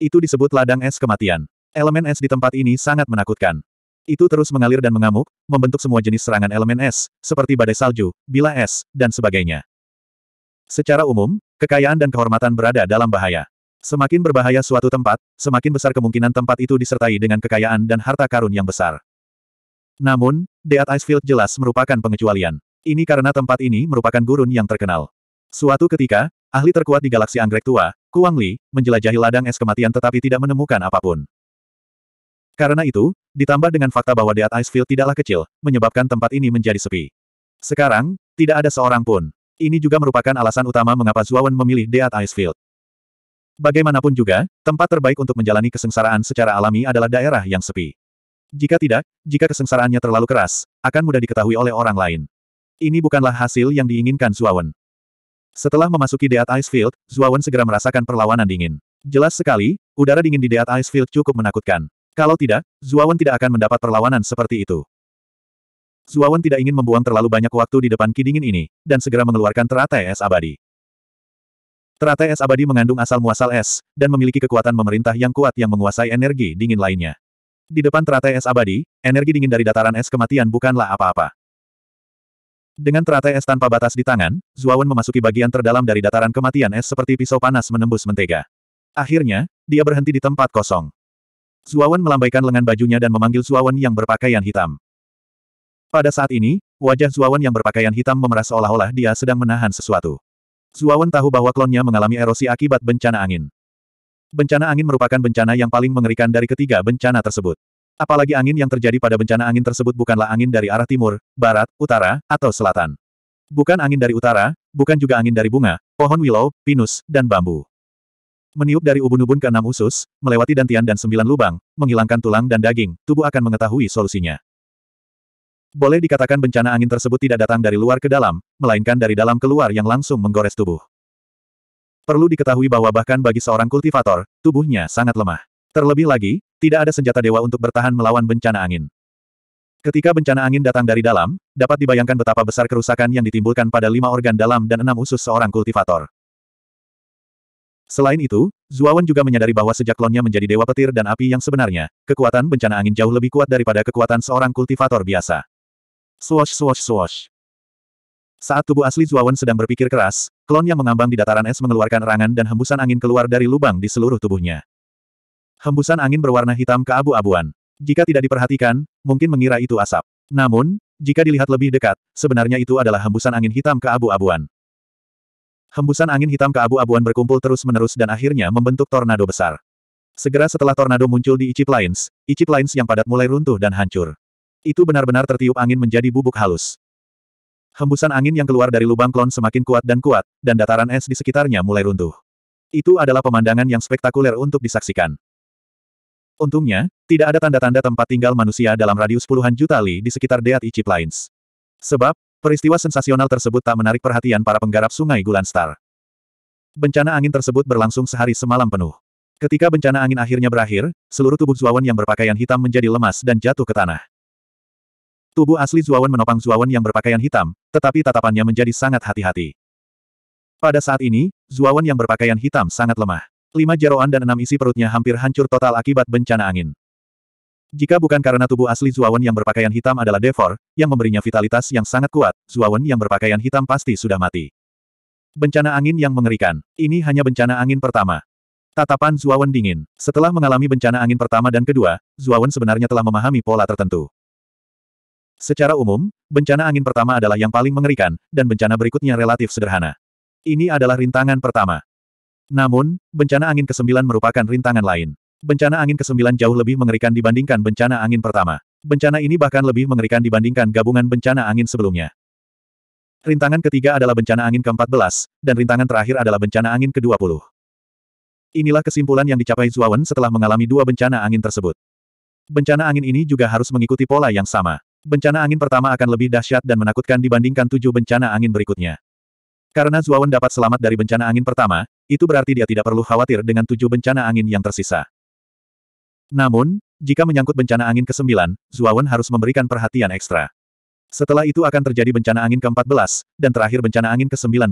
Itu disebut ladang es kematian. Elemen es di tempat ini sangat menakutkan. Itu terus mengalir dan mengamuk, membentuk semua jenis serangan elemen es, seperti badai salju, bila es, dan sebagainya. Secara umum, kekayaan dan kehormatan berada dalam bahaya. Semakin berbahaya suatu tempat, semakin besar kemungkinan tempat itu disertai dengan kekayaan dan harta karun yang besar. Namun, Deat Icefield jelas merupakan pengecualian. Ini karena tempat ini merupakan gurun yang terkenal. Suatu ketika, ahli terkuat di galaksi anggrek tua, Kuang Li, menjelajahi ladang es kematian tetapi tidak menemukan apapun. Karena itu, ditambah dengan fakta bahwa Deat Icefield tidaklah kecil, menyebabkan tempat ini menjadi sepi. Sekarang, tidak ada seorang pun. Ini juga merupakan alasan utama mengapa Zuawan memilih Deat Icefield. Bagaimanapun juga, tempat terbaik untuk menjalani kesengsaraan secara alami adalah daerah yang sepi. Jika tidak, jika kesengsaraannya terlalu keras, akan mudah diketahui oleh orang lain. Ini bukanlah hasil yang diinginkan Zuawan. Setelah memasuki Deat Icefield, Zuawan segera merasakan perlawanan dingin. Jelas sekali, udara dingin di Deat Icefield cukup menakutkan. Kalau tidak, Zuawan tidak akan mendapat perlawanan seperti itu. Zuawan tidak ingin membuang terlalu banyak waktu di depan kidingin ini, dan segera mengeluarkan teratai es abadi. Teratai es abadi mengandung asal-muasal es, dan memiliki kekuatan memerintah yang kuat yang menguasai energi dingin lainnya. Di depan teratai es abadi, energi dingin dari dataran es kematian bukanlah apa-apa. Dengan teratai es tanpa batas di tangan, Zuawan memasuki bagian terdalam dari dataran kematian es seperti pisau panas menembus mentega. Akhirnya, dia berhenti di tempat kosong. Zuawan melambaikan lengan bajunya dan memanggil Zuawan yang berpakaian hitam. Pada saat ini, wajah Zuawan yang berpakaian hitam memeras seolah-olah dia sedang menahan sesuatu. Zuawan tahu bahwa klonnya mengalami erosi akibat bencana angin. Bencana angin merupakan bencana yang paling mengerikan dari ketiga bencana tersebut. Apalagi angin yang terjadi pada bencana angin tersebut bukanlah angin dari arah timur, barat, utara, atau selatan. Bukan angin dari utara, bukan juga angin dari bunga, pohon willow, pinus, dan bambu. Meniup dari ubun-ubun ke enam usus, melewati dantian dan sembilan lubang, menghilangkan tulang dan daging, tubuh akan mengetahui solusinya. Boleh dikatakan bencana angin tersebut tidak datang dari luar ke dalam, melainkan dari dalam keluar yang langsung menggores tubuh. Perlu diketahui bahwa bahkan bagi seorang kultivator, tubuhnya sangat lemah. Terlebih lagi, tidak ada senjata dewa untuk bertahan melawan bencana angin. Ketika bencana angin datang dari dalam, dapat dibayangkan betapa besar kerusakan yang ditimbulkan pada lima organ dalam dan enam usus seorang kultivator. Selain itu, Zuawan juga menyadari bahwa sejak klonnya menjadi dewa petir dan api yang sebenarnya, kekuatan bencana angin jauh lebih kuat daripada kekuatan seorang kultivator biasa. Swash swash swash. Saat tubuh asli Zuawan sedang berpikir keras, klon yang mengambang di dataran es mengeluarkan erangan dan hembusan angin keluar dari lubang di seluruh tubuhnya. Hembusan angin berwarna hitam ke abu abuan Jika tidak diperhatikan, mungkin mengira itu asap. Namun, jika dilihat lebih dekat, sebenarnya itu adalah hembusan angin hitam ke abu abuan Hembusan angin hitam ke abu abuan berkumpul terus-menerus dan akhirnya membentuk tornado besar. Segera setelah tornado muncul di Ichip Lines, Ichip Lines yang padat mulai runtuh dan hancur. Itu benar-benar tertiup angin menjadi bubuk halus. Hembusan angin yang keluar dari lubang klon semakin kuat dan kuat, dan dataran es di sekitarnya mulai runtuh. Itu adalah pemandangan yang spektakuler untuk disaksikan. Untungnya, tidak ada tanda-tanda tempat tinggal manusia dalam radius puluhan juta li di sekitar Deat Ichi Plains. Sebab, peristiwa sensasional tersebut tak menarik perhatian para penggarap sungai Star. Bencana angin tersebut berlangsung sehari semalam penuh. Ketika bencana angin akhirnya berakhir, seluruh tubuh Zuawan yang berpakaian hitam menjadi lemas dan jatuh ke tanah. Tubuh asli Zuawan menopang Zuawan yang berpakaian hitam, tetapi tatapannya menjadi sangat hati-hati. Pada saat ini, Zuawan yang berpakaian hitam sangat lemah. Lima jeroan dan enam isi perutnya hampir hancur total akibat bencana angin. Jika bukan karena tubuh asli Zuawan yang berpakaian hitam adalah Devor, yang memberinya vitalitas yang sangat kuat, Zuawan yang berpakaian hitam pasti sudah mati. Bencana angin yang mengerikan. Ini hanya bencana angin pertama. Tatapan Zuawan dingin. Setelah mengalami bencana angin pertama dan kedua, Zuawan sebenarnya telah memahami pola tertentu. Secara umum, bencana angin pertama adalah yang paling mengerikan, dan bencana berikutnya relatif sederhana. Ini adalah rintangan pertama. Namun, bencana angin ke-9 merupakan rintangan lain. Bencana angin ke-9 jauh lebih mengerikan dibandingkan bencana angin pertama. Bencana ini bahkan lebih mengerikan dibandingkan gabungan bencana angin sebelumnya. Rintangan ketiga adalah bencana angin ke-14, dan rintangan terakhir adalah bencana angin ke-20. Inilah kesimpulan yang dicapai Zuawan setelah mengalami dua bencana angin tersebut. Bencana angin ini juga harus mengikuti pola yang sama. Bencana angin pertama akan lebih dahsyat dan menakutkan dibandingkan tujuh bencana angin berikutnya. Karena Zuawan dapat selamat dari bencana angin pertama, itu berarti dia tidak perlu khawatir dengan tujuh bencana angin yang tersisa. Namun, jika menyangkut bencana angin ke-9, Zuawan harus memberikan perhatian ekstra. Setelah itu akan terjadi bencana angin ke-14, dan terakhir bencana angin ke-19.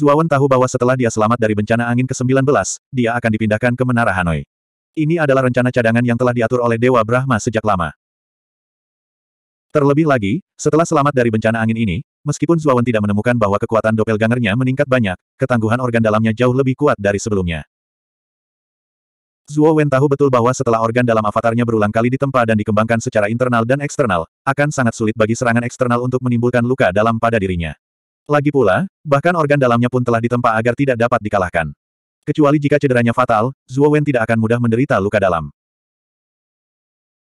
Zuawan tahu bahwa setelah dia selamat dari bencana angin ke-19, dia akan dipindahkan ke Menara Hanoi. Ini adalah rencana cadangan yang telah diatur oleh Dewa Brahma sejak lama. Terlebih lagi, setelah selamat dari bencana angin ini, meskipun Zuawan tidak menemukan bahwa kekuatan doppelgangernya meningkat banyak, ketangguhan organ dalamnya jauh lebih kuat dari sebelumnya. Zuo Wen tahu betul bahwa setelah organ dalam avatarnya berulang kali ditempa dan dikembangkan secara internal dan eksternal, akan sangat sulit bagi serangan eksternal untuk menimbulkan luka dalam pada dirinya. Lagi pula, bahkan organ dalamnya pun telah ditempa agar tidak dapat dikalahkan. Kecuali jika cederanya fatal, Zuo Wen tidak akan mudah menderita luka dalam.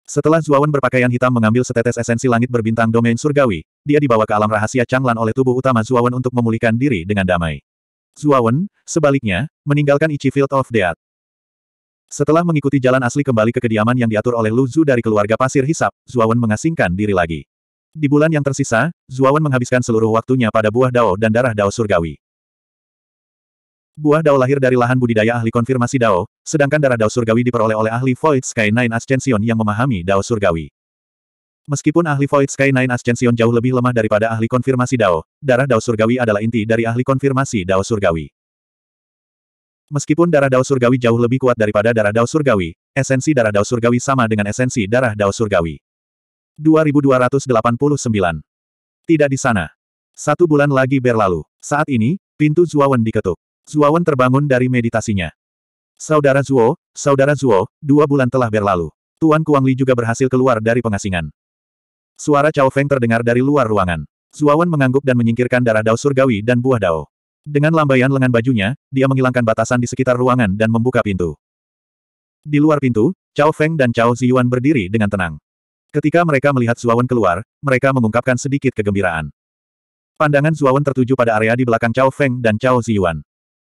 Setelah Zuawan berpakaian hitam mengambil setetes esensi langit berbintang domain surgawi, dia dibawa ke alam rahasia Changlan oleh tubuh utama Zuawan untuk memulihkan diri dengan damai. Zuawan, sebaliknya, meninggalkan Ichi Field of Death. Setelah mengikuti jalan asli kembali ke kediaman yang diatur oleh Lu Zhu dari keluarga pasir hisap, Zuawan mengasingkan diri lagi. Di bulan yang tersisa, Zuawan menghabiskan seluruh waktunya pada buah dao dan darah dao surgawi. Buah Dao lahir dari lahan budidaya ahli konfirmasi Dao, sedangkan darah Dao surgawi diperoleh oleh ahli Void Sky Nine Ascension yang memahami Dao surgawi. Meskipun ahli Void Sky Nine Ascension jauh lebih lemah daripada ahli konfirmasi Dao, darah Dao surgawi adalah inti dari ahli konfirmasi Dao surgawi. Meskipun darah Dao surgawi jauh lebih kuat daripada darah Dao surgawi, esensi darah Dao surgawi sama dengan esensi darah Dao surgawi. 2289. Tidak di sana. Satu bulan lagi berlalu. Saat ini, pintu Zuawan diketuk. Zuawan terbangun dari meditasinya. Saudara Zuo, Saudara Zuo, dua bulan telah berlalu. Tuan Kuangli juga berhasil keluar dari pengasingan. Suara Cao Feng terdengar dari luar ruangan. Zuawan mengangguk dan menyingkirkan darah dao surgawi dan buah dao. Dengan lambaian lengan bajunya, dia menghilangkan batasan di sekitar ruangan dan membuka pintu. Di luar pintu, Cao Feng dan Cao Ziyuan berdiri dengan tenang. Ketika mereka melihat Zuawan keluar, mereka mengungkapkan sedikit kegembiraan. Pandangan Zuawan tertuju pada area di belakang Cao Feng dan Cao Ziyuan.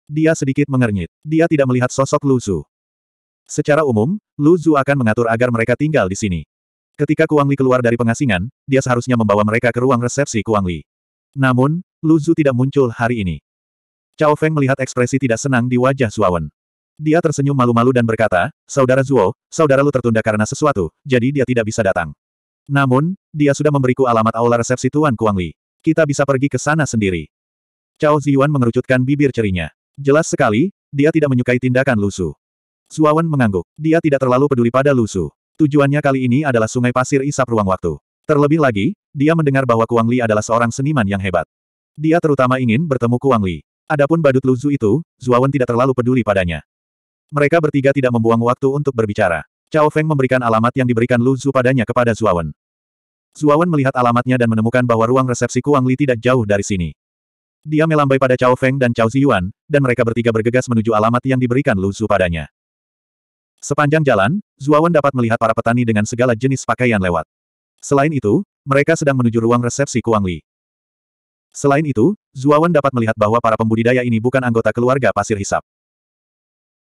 Dia sedikit mengernyit. Dia tidak melihat sosok Lu Zhu. Secara umum, Lu Zhu akan mengatur agar mereka tinggal di sini. Ketika Kuang Li keluar dari pengasingan, dia seharusnya membawa mereka ke ruang resepsi Kuang Li. Namun, Lu Zhu tidak muncul hari ini. Cao Feng melihat ekspresi tidak senang di wajah Zuawan. Dia tersenyum malu-malu dan berkata, Saudara Zuo, saudara Lu tertunda karena sesuatu, jadi dia tidak bisa datang. Namun, dia sudah memberiku alamat aula resepsi Tuan Kuang Li. Kita bisa pergi ke sana sendiri. Cao Ziyuan mengerucutkan bibir cerinya. Jelas sekali, dia tidak menyukai tindakan Lusu. Suawan mengangguk. Dia tidak terlalu peduli pada Lusu. Tujuannya kali ini adalah sungai pasir isap ruang waktu. Terlebih lagi, dia mendengar bahwa Kuang Li adalah seorang seniman yang hebat. Dia terutama ingin bertemu Kuang Li. Adapun badut Luzu itu, Zuawan tidak terlalu peduli padanya. Mereka bertiga tidak membuang waktu untuk berbicara. Cao Feng memberikan alamat yang diberikan Luzu padanya kepada Zuawan. Zuawan melihat alamatnya dan menemukan bahwa ruang resepsi Kuang Li tidak jauh dari sini. Dia melambai pada Cao Feng dan Cao Ziyuan, dan mereka bertiga bergegas menuju alamat yang diberikan Lu Su padanya. Sepanjang jalan, Zuawan dapat melihat para petani dengan segala jenis pakaian lewat. Selain itu, mereka sedang menuju ruang resepsi Kuang Li. Selain itu, Zuawan dapat melihat bahwa para pembudidaya ini bukan anggota keluarga pasir hisap.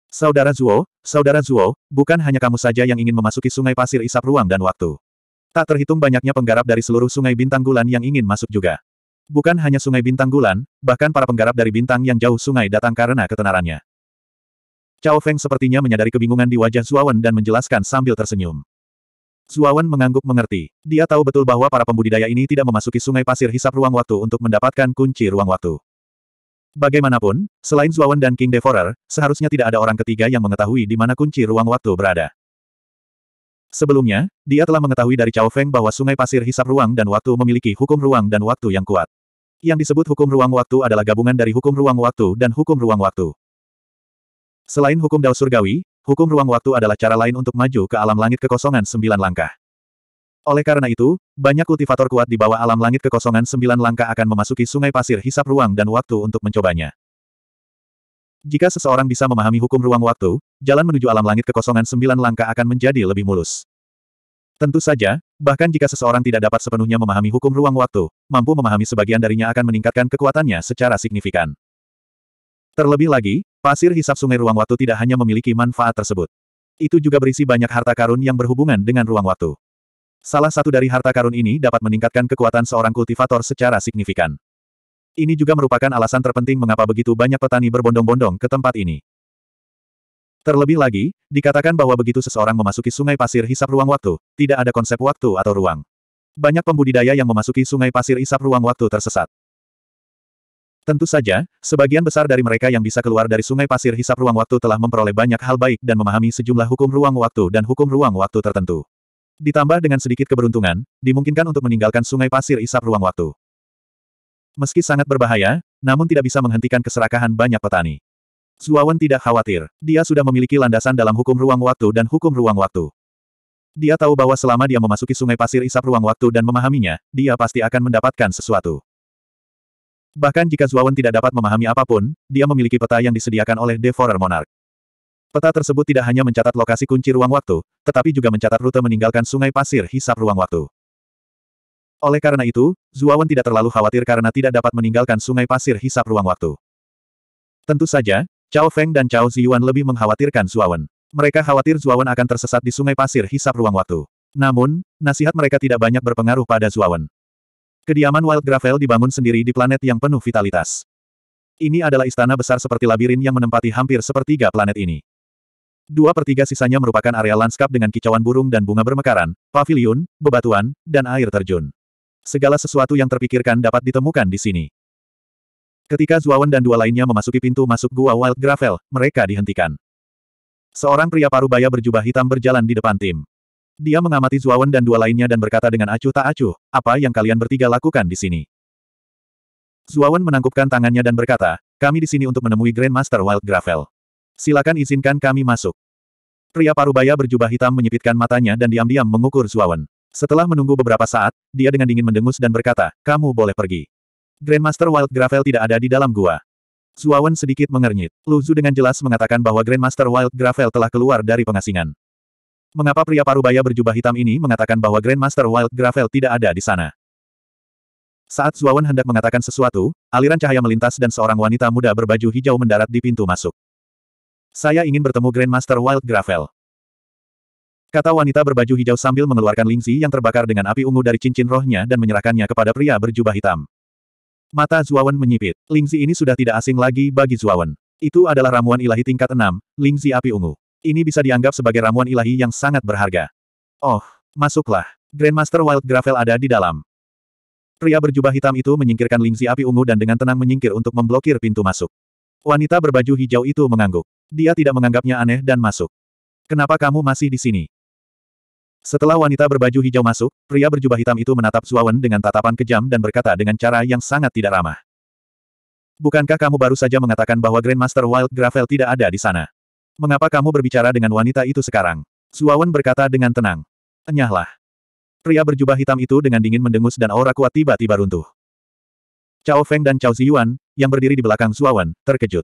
Saudara Zuo, Saudara Zuo, bukan hanya kamu saja yang ingin memasuki sungai pasir isap ruang dan waktu. Tak terhitung banyaknya penggarap dari seluruh sungai bintang Gulan yang ingin masuk juga. Bukan hanya sungai bintang gulan, bahkan para penggarap dari bintang yang jauh sungai datang karena ketenarannya. Cao Feng sepertinya menyadari kebingungan di wajah Zuawan dan menjelaskan sambil tersenyum. Zuawan mengangguk mengerti. Dia tahu betul bahwa para pembudidaya ini tidak memasuki sungai pasir hisap ruang waktu untuk mendapatkan kunci ruang waktu. Bagaimanapun, selain Zuawan dan King Devorer, seharusnya tidak ada orang ketiga yang mengetahui di mana kunci ruang waktu berada. Sebelumnya, dia telah mengetahui dari Cao Feng bahwa sungai pasir hisap ruang dan waktu memiliki hukum ruang dan waktu yang kuat. Yang disebut hukum ruang waktu adalah gabungan dari hukum ruang waktu dan hukum ruang waktu. Selain hukum Dao Surgawi, hukum ruang waktu adalah cara lain untuk maju ke alam langit kekosongan sembilan langkah. Oleh karena itu, banyak kultivator kuat di bawah alam langit kekosongan sembilan langkah akan memasuki sungai pasir hisap ruang dan waktu untuk mencobanya. Jika seseorang bisa memahami hukum ruang waktu, jalan menuju alam langit kekosongan sembilan langkah akan menjadi lebih mulus. Tentu saja, bahkan jika seseorang tidak dapat sepenuhnya memahami hukum ruang waktu, mampu memahami sebagian darinya akan meningkatkan kekuatannya secara signifikan. Terlebih lagi, pasir hisap sungai ruang waktu tidak hanya memiliki manfaat tersebut. Itu juga berisi banyak harta karun yang berhubungan dengan ruang waktu. Salah satu dari harta karun ini dapat meningkatkan kekuatan seorang kultivator secara signifikan. Ini juga merupakan alasan terpenting mengapa begitu banyak petani berbondong-bondong ke tempat ini. Terlebih lagi, dikatakan bahwa begitu seseorang memasuki sungai pasir hisap ruang waktu, tidak ada konsep waktu atau ruang. Banyak pembudidaya yang memasuki sungai pasir hisap ruang waktu tersesat. Tentu saja, sebagian besar dari mereka yang bisa keluar dari sungai pasir hisap ruang waktu telah memperoleh banyak hal baik dan memahami sejumlah hukum ruang waktu dan hukum ruang waktu tertentu. Ditambah dengan sedikit keberuntungan, dimungkinkan untuk meninggalkan sungai pasir Hisap ruang waktu. Meski sangat berbahaya, namun tidak bisa menghentikan keserakahan banyak petani. Zuawan tidak khawatir. Dia sudah memiliki landasan dalam hukum ruang waktu dan hukum ruang waktu. Dia tahu bahwa selama dia memasuki sungai pasir isap ruang waktu dan memahaminya, dia pasti akan mendapatkan sesuatu. Bahkan jika Zuawan tidak dapat memahami apapun, dia memiliki peta yang disediakan oleh Devorer Monarch. Peta tersebut tidak hanya mencatat lokasi kunci ruang waktu, tetapi juga mencatat rute meninggalkan sungai pasir hisap ruang waktu. Oleh karena itu, Zuawan tidak terlalu khawatir karena tidak dapat meninggalkan sungai pasir hisap ruang waktu. Tentu saja, Cao Feng dan Cao Ziyuan lebih mengkhawatirkan Zuawan. Mereka khawatir Zuawan akan tersesat di sungai pasir hisap ruang waktu. Namun, nasihat mereka tidak banyak berpengaruh pada Zuawan. Kediaman Wild Gravel dibangun sendiri di planet yang penuh vitalitas. Ini adalah istana besar seperti labirin yang menempati hampir sepertiga planet ini. Dua per tiga sisanya merupakan area lanskap dengan kicauan burung dan bunga bermekaran, pavilion, bebatuan, dan air terjun. Segala sesuatu yang terpikirkan dapat ditemukan di sini. Ketika Zuawan dan dua lainnya memasuki pintu masuk gua Wild Gravel, mereka dihentikan. Seorang pria parubaya berjubah hitam berjalan di depan tim. Dia mengamati Zuawan dan dua lainnya dan berkata dengan acuh tak acuh, apa yang kalian bertiga lakukan di sini? Zuawan menangkupkan tangannya dan berkata, kami di sini untuk menemui Grandmaster Wild Gravel. Silakan izinkan kami masuk. Pria parubaya berjubah hitam menyipitkan matanya dan diam-diam mengukur Zuawan. Setelah menunggu beberapa saat, dia dengan dingin mendengus dan berkata, kamu boleh pergi. Grandmaster Wild Gravel tidak ada di dalam gua. Zuawan sedikit mengernyit. Luzu dengan jelas mengatakan bahwa Grandmaster Wild Gravel telah keluar dari pengasingan. Mengapa pria parubaya berjubah hitam ini mengatakan bahwa Grandmaster Wild Gravel tidak ada di sana? Saat Zuawan hendak mengatakan sesuatu, aliran cahaya melintas dan seorang wanita muda berbaju hijau mendarat di pintu masuk. Saya ingin bertemu Grandmaster Wild Gravel. Kata wanita berbaju hijau sambil mengeluarkan lingzi yang terbakar dengan api ungu dari cincin rohnya dan menyerahkannya kepada pria berjubah hitam. Mata Zuawan menyipit. lingzi ini sudah tidak asing lagi bagi Zuawan. Itu adalah ramuan ilahi tingkat 6, lingzi api ungu. Ini bisa dianggap sebagai ramuan ilahi yang sangat berharga. Oh, masuklah. Grandmaster Wild Gravel ada di dalam. Pria berjubah hitam itu menyingkirkan lingzi api ungu dan dengan tenang menyingkir untuk memblokir pintu masuk. Wanita berbaju hijau itu mengangguk. Dia tidak menganggapnya aneh dan masuk. Kenapa kamu masih di sini? Setelah wanita berbaju hijau masuk, pria berjubah hitam itu menatap Zuawan dengan tatapan kejam dan berkata dengan cara yang sangat tidak ramah. Bukankah kamu baru saja mengatakan bahwa Grandmaster Wild Gravel tidak ada di sana? Mengapa kamu berbicara dengan wanita itu sekarang? Zuawan berkata dengan tenang. Enyahlah. Pria berjubah hitam itu dengan dingin mendengus dan aura kuat tiba-tiba runtuh. Cao Feng dan Cao Ziyuan, yang berdiri di belakang Zuawan, terkejut.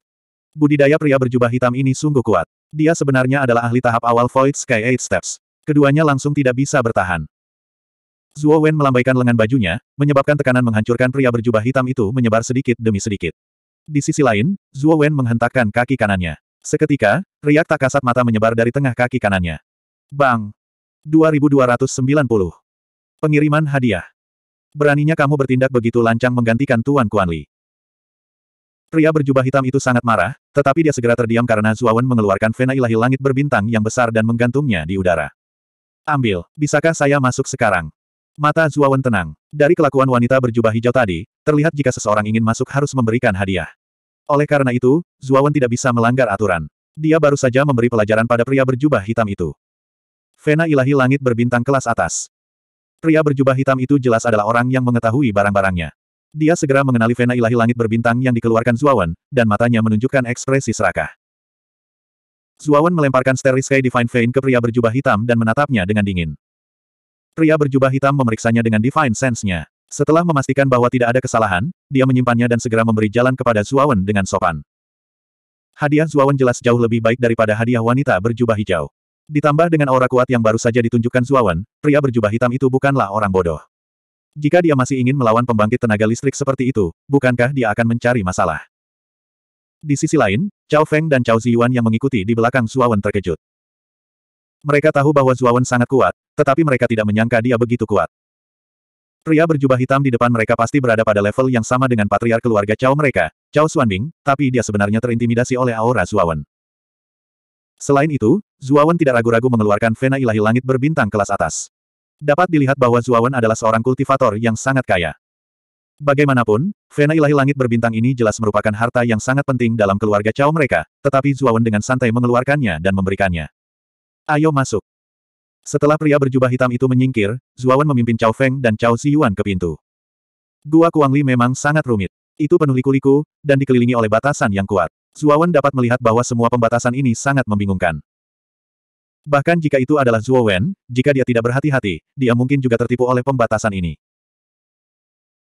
Budidaya pria berjubah hitam ini sungguh kuat. Dia sebenarnya adalah ahli tahap awal Void Sky Eight Steps. Keduanya langsung tidak bisa bertahan. Zuo Wen melambaikan lengan bajunya, menyebabkan tekanan menghancurkan pria berjubah hitam itu menyebar sedikit demi sedikit. Di sisi lain, Zuo Wen menghentakkan kaki kanannya. Seketika, riak tak kasat mata menyebar dari tengah kaki kanannya. Bang! 2290. Pengiriman hadiah. Beraninya kamu bertindak begitu lancang menggantikan Tuan Kuanli. Pria berjubah hitam itu sangat marah, tetapi dia segera terdiam karena Wen mengeluarkan vena ilahi langit berbintang yang besar dan menggantungnya di udara. Ambil, bisakah saya masuk sekarang? Mata Zuawan tenang. Dari kelakuan wanita berjubah hijau tadi, terlihat jika seseorang ingin masuk harus memberikan hadiah. Oleh karena itu, Zuawan tidak bisa melanggar aturan. Dia baru saja memberi pelajaran pada pria berjubah hitam itu. Vena ilahi langit berbintang kelas atas. Pria berjubah hitam itu jelas adalah orang yang mengetahui barang-barangnya. Dia segera mengenali Vena ilahi langit berbintang yang dikeluarkan Zuawan, dan matanya menunjukkan ekspresi serakah. Zuawan melemparkan Starry Sky Divine Vein ke pria berjubah hitam dan menatapnya dengan dingin. Pria berjubah hitam memeriksanya dengan Divine Sense-nya. Setelah memastikan bahwa tidak ada kesalahan, dia menyimpannya dan segera memberi jalan kepada Zuawan dengan sopan. Hadiah Zuawan jelas jauh lebih baik daripada hadiah wanita berjubah hijau. Ditambah dengan aura kuat yang baru saja ditunjukkan Zuawan, pria berjubah hitam itu bukanlah orang bodoh. Jika dia masih ingin melawan pembangkit tenaga listrik seperti itu, bukankah dia akan mencari masalah? Di sisi lain, Cao Feng dan Cao Ziyuan yang mengikuti di belakang Zuawan terkejut. Mereka tahu bahwa Zuawan sangat kuat, tetapi mereka tidak menyangka dia begitu kuat. Pria berjubah hitam di depan mereka pasti berada pada level yang sama dengan patriar keluarga Cao mereka, Cao Xuanbing, tapi dia sebenarnya terintimidasi oleh aura Zuawan. Selain itu, Zuawan tidak ragu-ragu mengeluarkan vena ilahi langit berbintang kelas atas. Dapat dilihat bahwa Zuawan adalah seorang kultivator yang sangat kaya. Bagaimanapun, Vena ilahi langit berbintang ini jelas merupakan harta yang sangat penting dalam keluarga Cao mereka, tetapi Zuawan dengan santai mengeluarkannya dan memberikannya. Ayo masuk. Setelah pria berjubah hitam itu menyingkir, Zuawan memimpin Cao Feng dan Cao Ziyuan ke pintu. Gua Kuangli memang sangat rumit. Itu penuh liku-liku, dan dikelilingi oleh batasan yang kuat. Zuawan dapat melihat bahwa semua pembatasan ini sangat membingungkan. Bahkan jika itu adalah Zuowen, jika dia tidak berhati-hati, dia mungkin juga tertipu oleh pembatasan ini.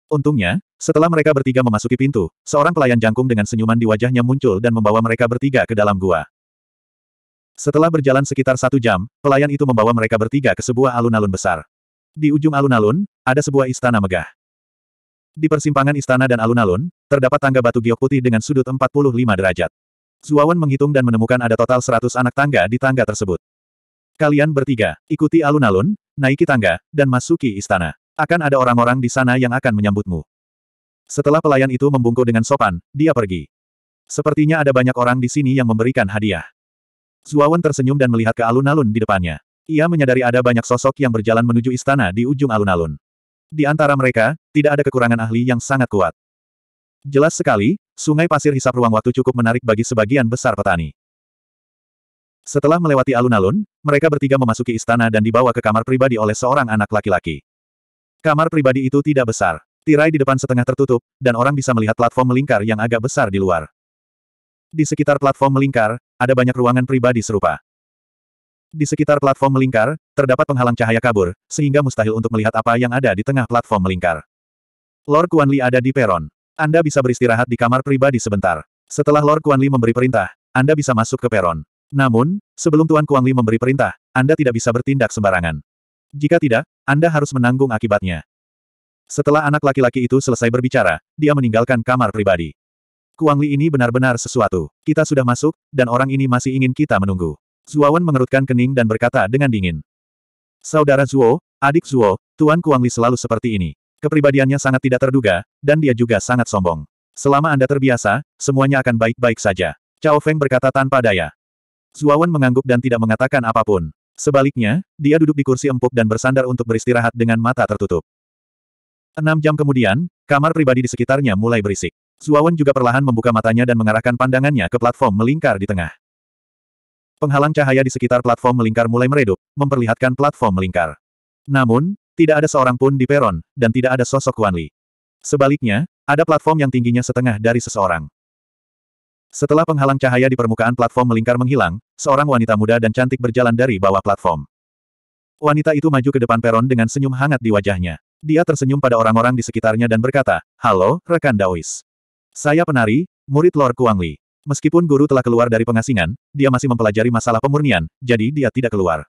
Untungnya, setelah mereka bertiga memasuki pintu, seorang pelayan jangkung dengan senyuman di wajahnya muncul dan membawa mereka bertiga ke dalam gua. Setelah berjalan sekitar satu jam, pelayan itu membawa mereka bertiga ke sebuah alun-alun besar. Di ujung alun-alun, ada sebuah istana megah. Di persimpangan istana dan alun-alun, terdapat tangga batu giok putih dengan sudut 45 derajat. Zuawan menghitung dan menemukan ada total 100 anak tangga di tangga tersebut. Kalian bertiga, ikuti alun-alun, naiki tangga, dan masuki istana. Akan ada orang-orang di sana yang akan menyambutmu. Setelah pelayan itu membungkuk dengan sopan, dia pergi. Sepertinya ada banyak orang di sini yang memberikan hadiah. Zuawan tersenyum dan melihat ke alun-alun di depannya. Ia menyadari ada banyak sosok yang berjalan menuju istana di ujung alun-alun. Di antara mereka, tidak ada kekurangan ahli yang sangat kuat. Jelas sekali, sungai pasir hisap ruang waktu cukup menarik bagi sebagian besar petani. Setelah melewati alun-alun, mereka bertiga memasuki istana dan dibawa ke kamar pribadi oleh seorang anak laki-laki. Kamar pribadi itu tidak besar. Tirai di depan setengah tertutup, dan orang bisa melihat platform melingkar yang agak besar di luar. Di sekitar platform melingkar, ada banyak ruangan pribadi serupa. Di sekitar platform melingkar, terdapat penghalang cahaya kabur, sehingga mustahil untuk melihat apa yang ada di tengah platform melingkar. Lord Kuan Li ada di peron. Anda bisa beristirahat di kamar pribadi sebentar. Setelah Lord Kuan Li memberi perintah, Anda bisa masuk ke peron. Namun, sebelum Tuan Kuan Li memberi perintah, Anda tidak bisa bertindak sembarangan. Jika tidak, Anda harus menanggung akibatnya. Setelah anak laki-laki itu selesai berbicara, dia meninggalkan kamar pribadi. Kuang Li ini benar-benar sesuatu. Kita sudah masuk, dan orang ini masih ingin kita menunggu. Wen mengerutkan kening dan berkata dengan dingin. Saudara Zuo, adik Zuo, Tuan Kuang Li selalu seperti ini. Kepribadiannya sangat tidak terduga, dan dia juga sangat sombong. Selama Anda terbiasa, semuanya akan baik-baik saja. Cao Feng berkata tanpa daya. Wen mengangguk dan tidak mengatakan apapun. Sebaliknya, dia duduk di kursi empuk dan bersandar untuk beristirahat dengan mata tertutup. Enam jam kemudian, kamar pribadi di sekitarnya mulai berisik. Zuawan juga perlahan membuka matanya dan mengarahkan pandangannya ke platform melingkar di tengah. Penghalang cahaya di sekitar platform melingkar mulai meredup, memperlihatkan platform melingkar. Namun, tidak ada seorang pun di peron, dan tidak ada sosok Wanli. Sebaliknya, ada platform yang tingginya setengah dari seseorang. Setelah penghalang cahaya di permukaan platform melingkar menghilang, seorang wanita muda dan cantik berjalan dari bawah platform. Wanita itu maju ke depan peron dengan senyum hangat di wajahnya. Dia tersenyum pada orang-orang di sekitarnya dan berkata, Halo, rekan Daois. Saya penari, murid Lord Kuangli. Meskipun guru telah keluar dari pengasingan, dia masih mempelajari masalah pemurnian, jadi dia tidak keluar.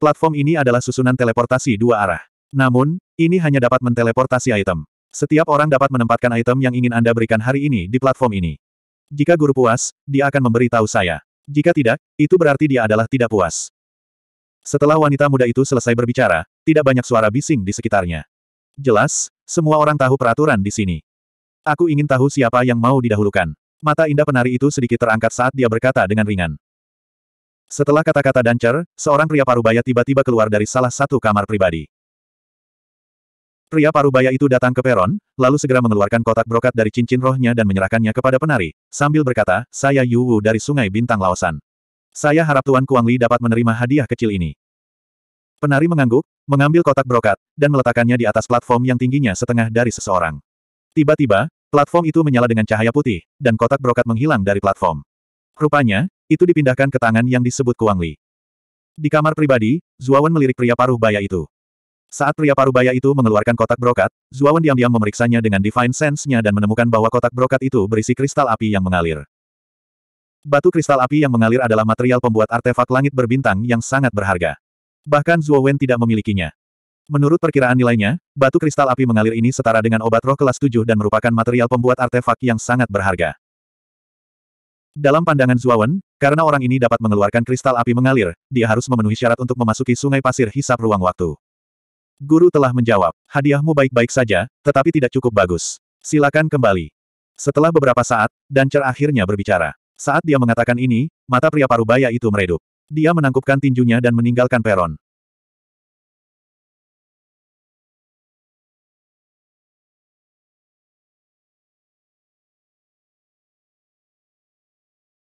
Platform ini adalah susunan teleportasi dua arah. Namun, ini hanya dapat menteleportasi item. Setiap orang dapat menempatkan item yang ingin Anda berikan hari ini di platform ini. Jika guru puas, dia akan memberitahu saya. Jika tidak, itu berarti dia adalah tidak puas. Setelah wanita muda itu selesai berbicara, tidak banyak suara bising di sekitarnya. Jelas, semua orang tahu peraturan di sini. Aku ingin tahu siapa yang mau didahulukan. Mata indah penari itu sedikit terangkat saat dia berkata dengan ringan. Setelah kata-kata dancer, seorang pria parubaya tiba-tiba keluar dari salah satu kamar pribadi. Pria parubaya itu datang ke peron, lalu segera mengeluarkan kotak brokat dari cincin rohnya dan menyerahkannya kepada penari, sambil berkata, saya Yu Wu dari Sungai Bintang Laosan. Saya harap Tuan Kuangli dapat menerima hadiah kecil ini. Penari mengangguk, mengambil kotak brokat, dan meletakkannya di atas platform yang tingginya setengah dari seseorang. Tiba-tiba, platform itu menyala dengan cahaya putih, dan kotak brokat menghilang dari platform. Rupanya, itu dipindahkan ke tangan yang disebut Kuangli. Di kamar pribadi, Zuawan melirik pria paruh baya itu. Saat pria parubaya itu mengeluarkan kotak brokat, Zuawan diam-diam memeriksanya dengan divine sense-nya dan menemukan bahwa kotak brokat itu berisi kristal api yang mengalir. Batu kristal api yang mengalir adalah material pembuat artefak langit berbintang yang sangat berharga. Bahkan Zuowen tidak memilikinya. Menurut perkiraan nilainya, batu kristal api mengalir ini setara dengan obat roh kelas 7 dan merupakan material pembuat artefak yang sangat berharga. Dalam pandangan Zuowen, karena orang ini dapat mengeluarkan kristal api mengalir, dia harus memenuhi syarat untuk memasuki sungai pasir hisap ruang waktu. Guru telah menjawab, hadiahmu baik-baik saja, tetapi tidak cukup bagus. Silakan kembali. Setelah beberapa saat, Dancer akhirnya berbicara. Saat dia mengatakan ini, mata pria parubaya itu meredup. Dia menangkupkan tinjunya dan meninggalkan peron.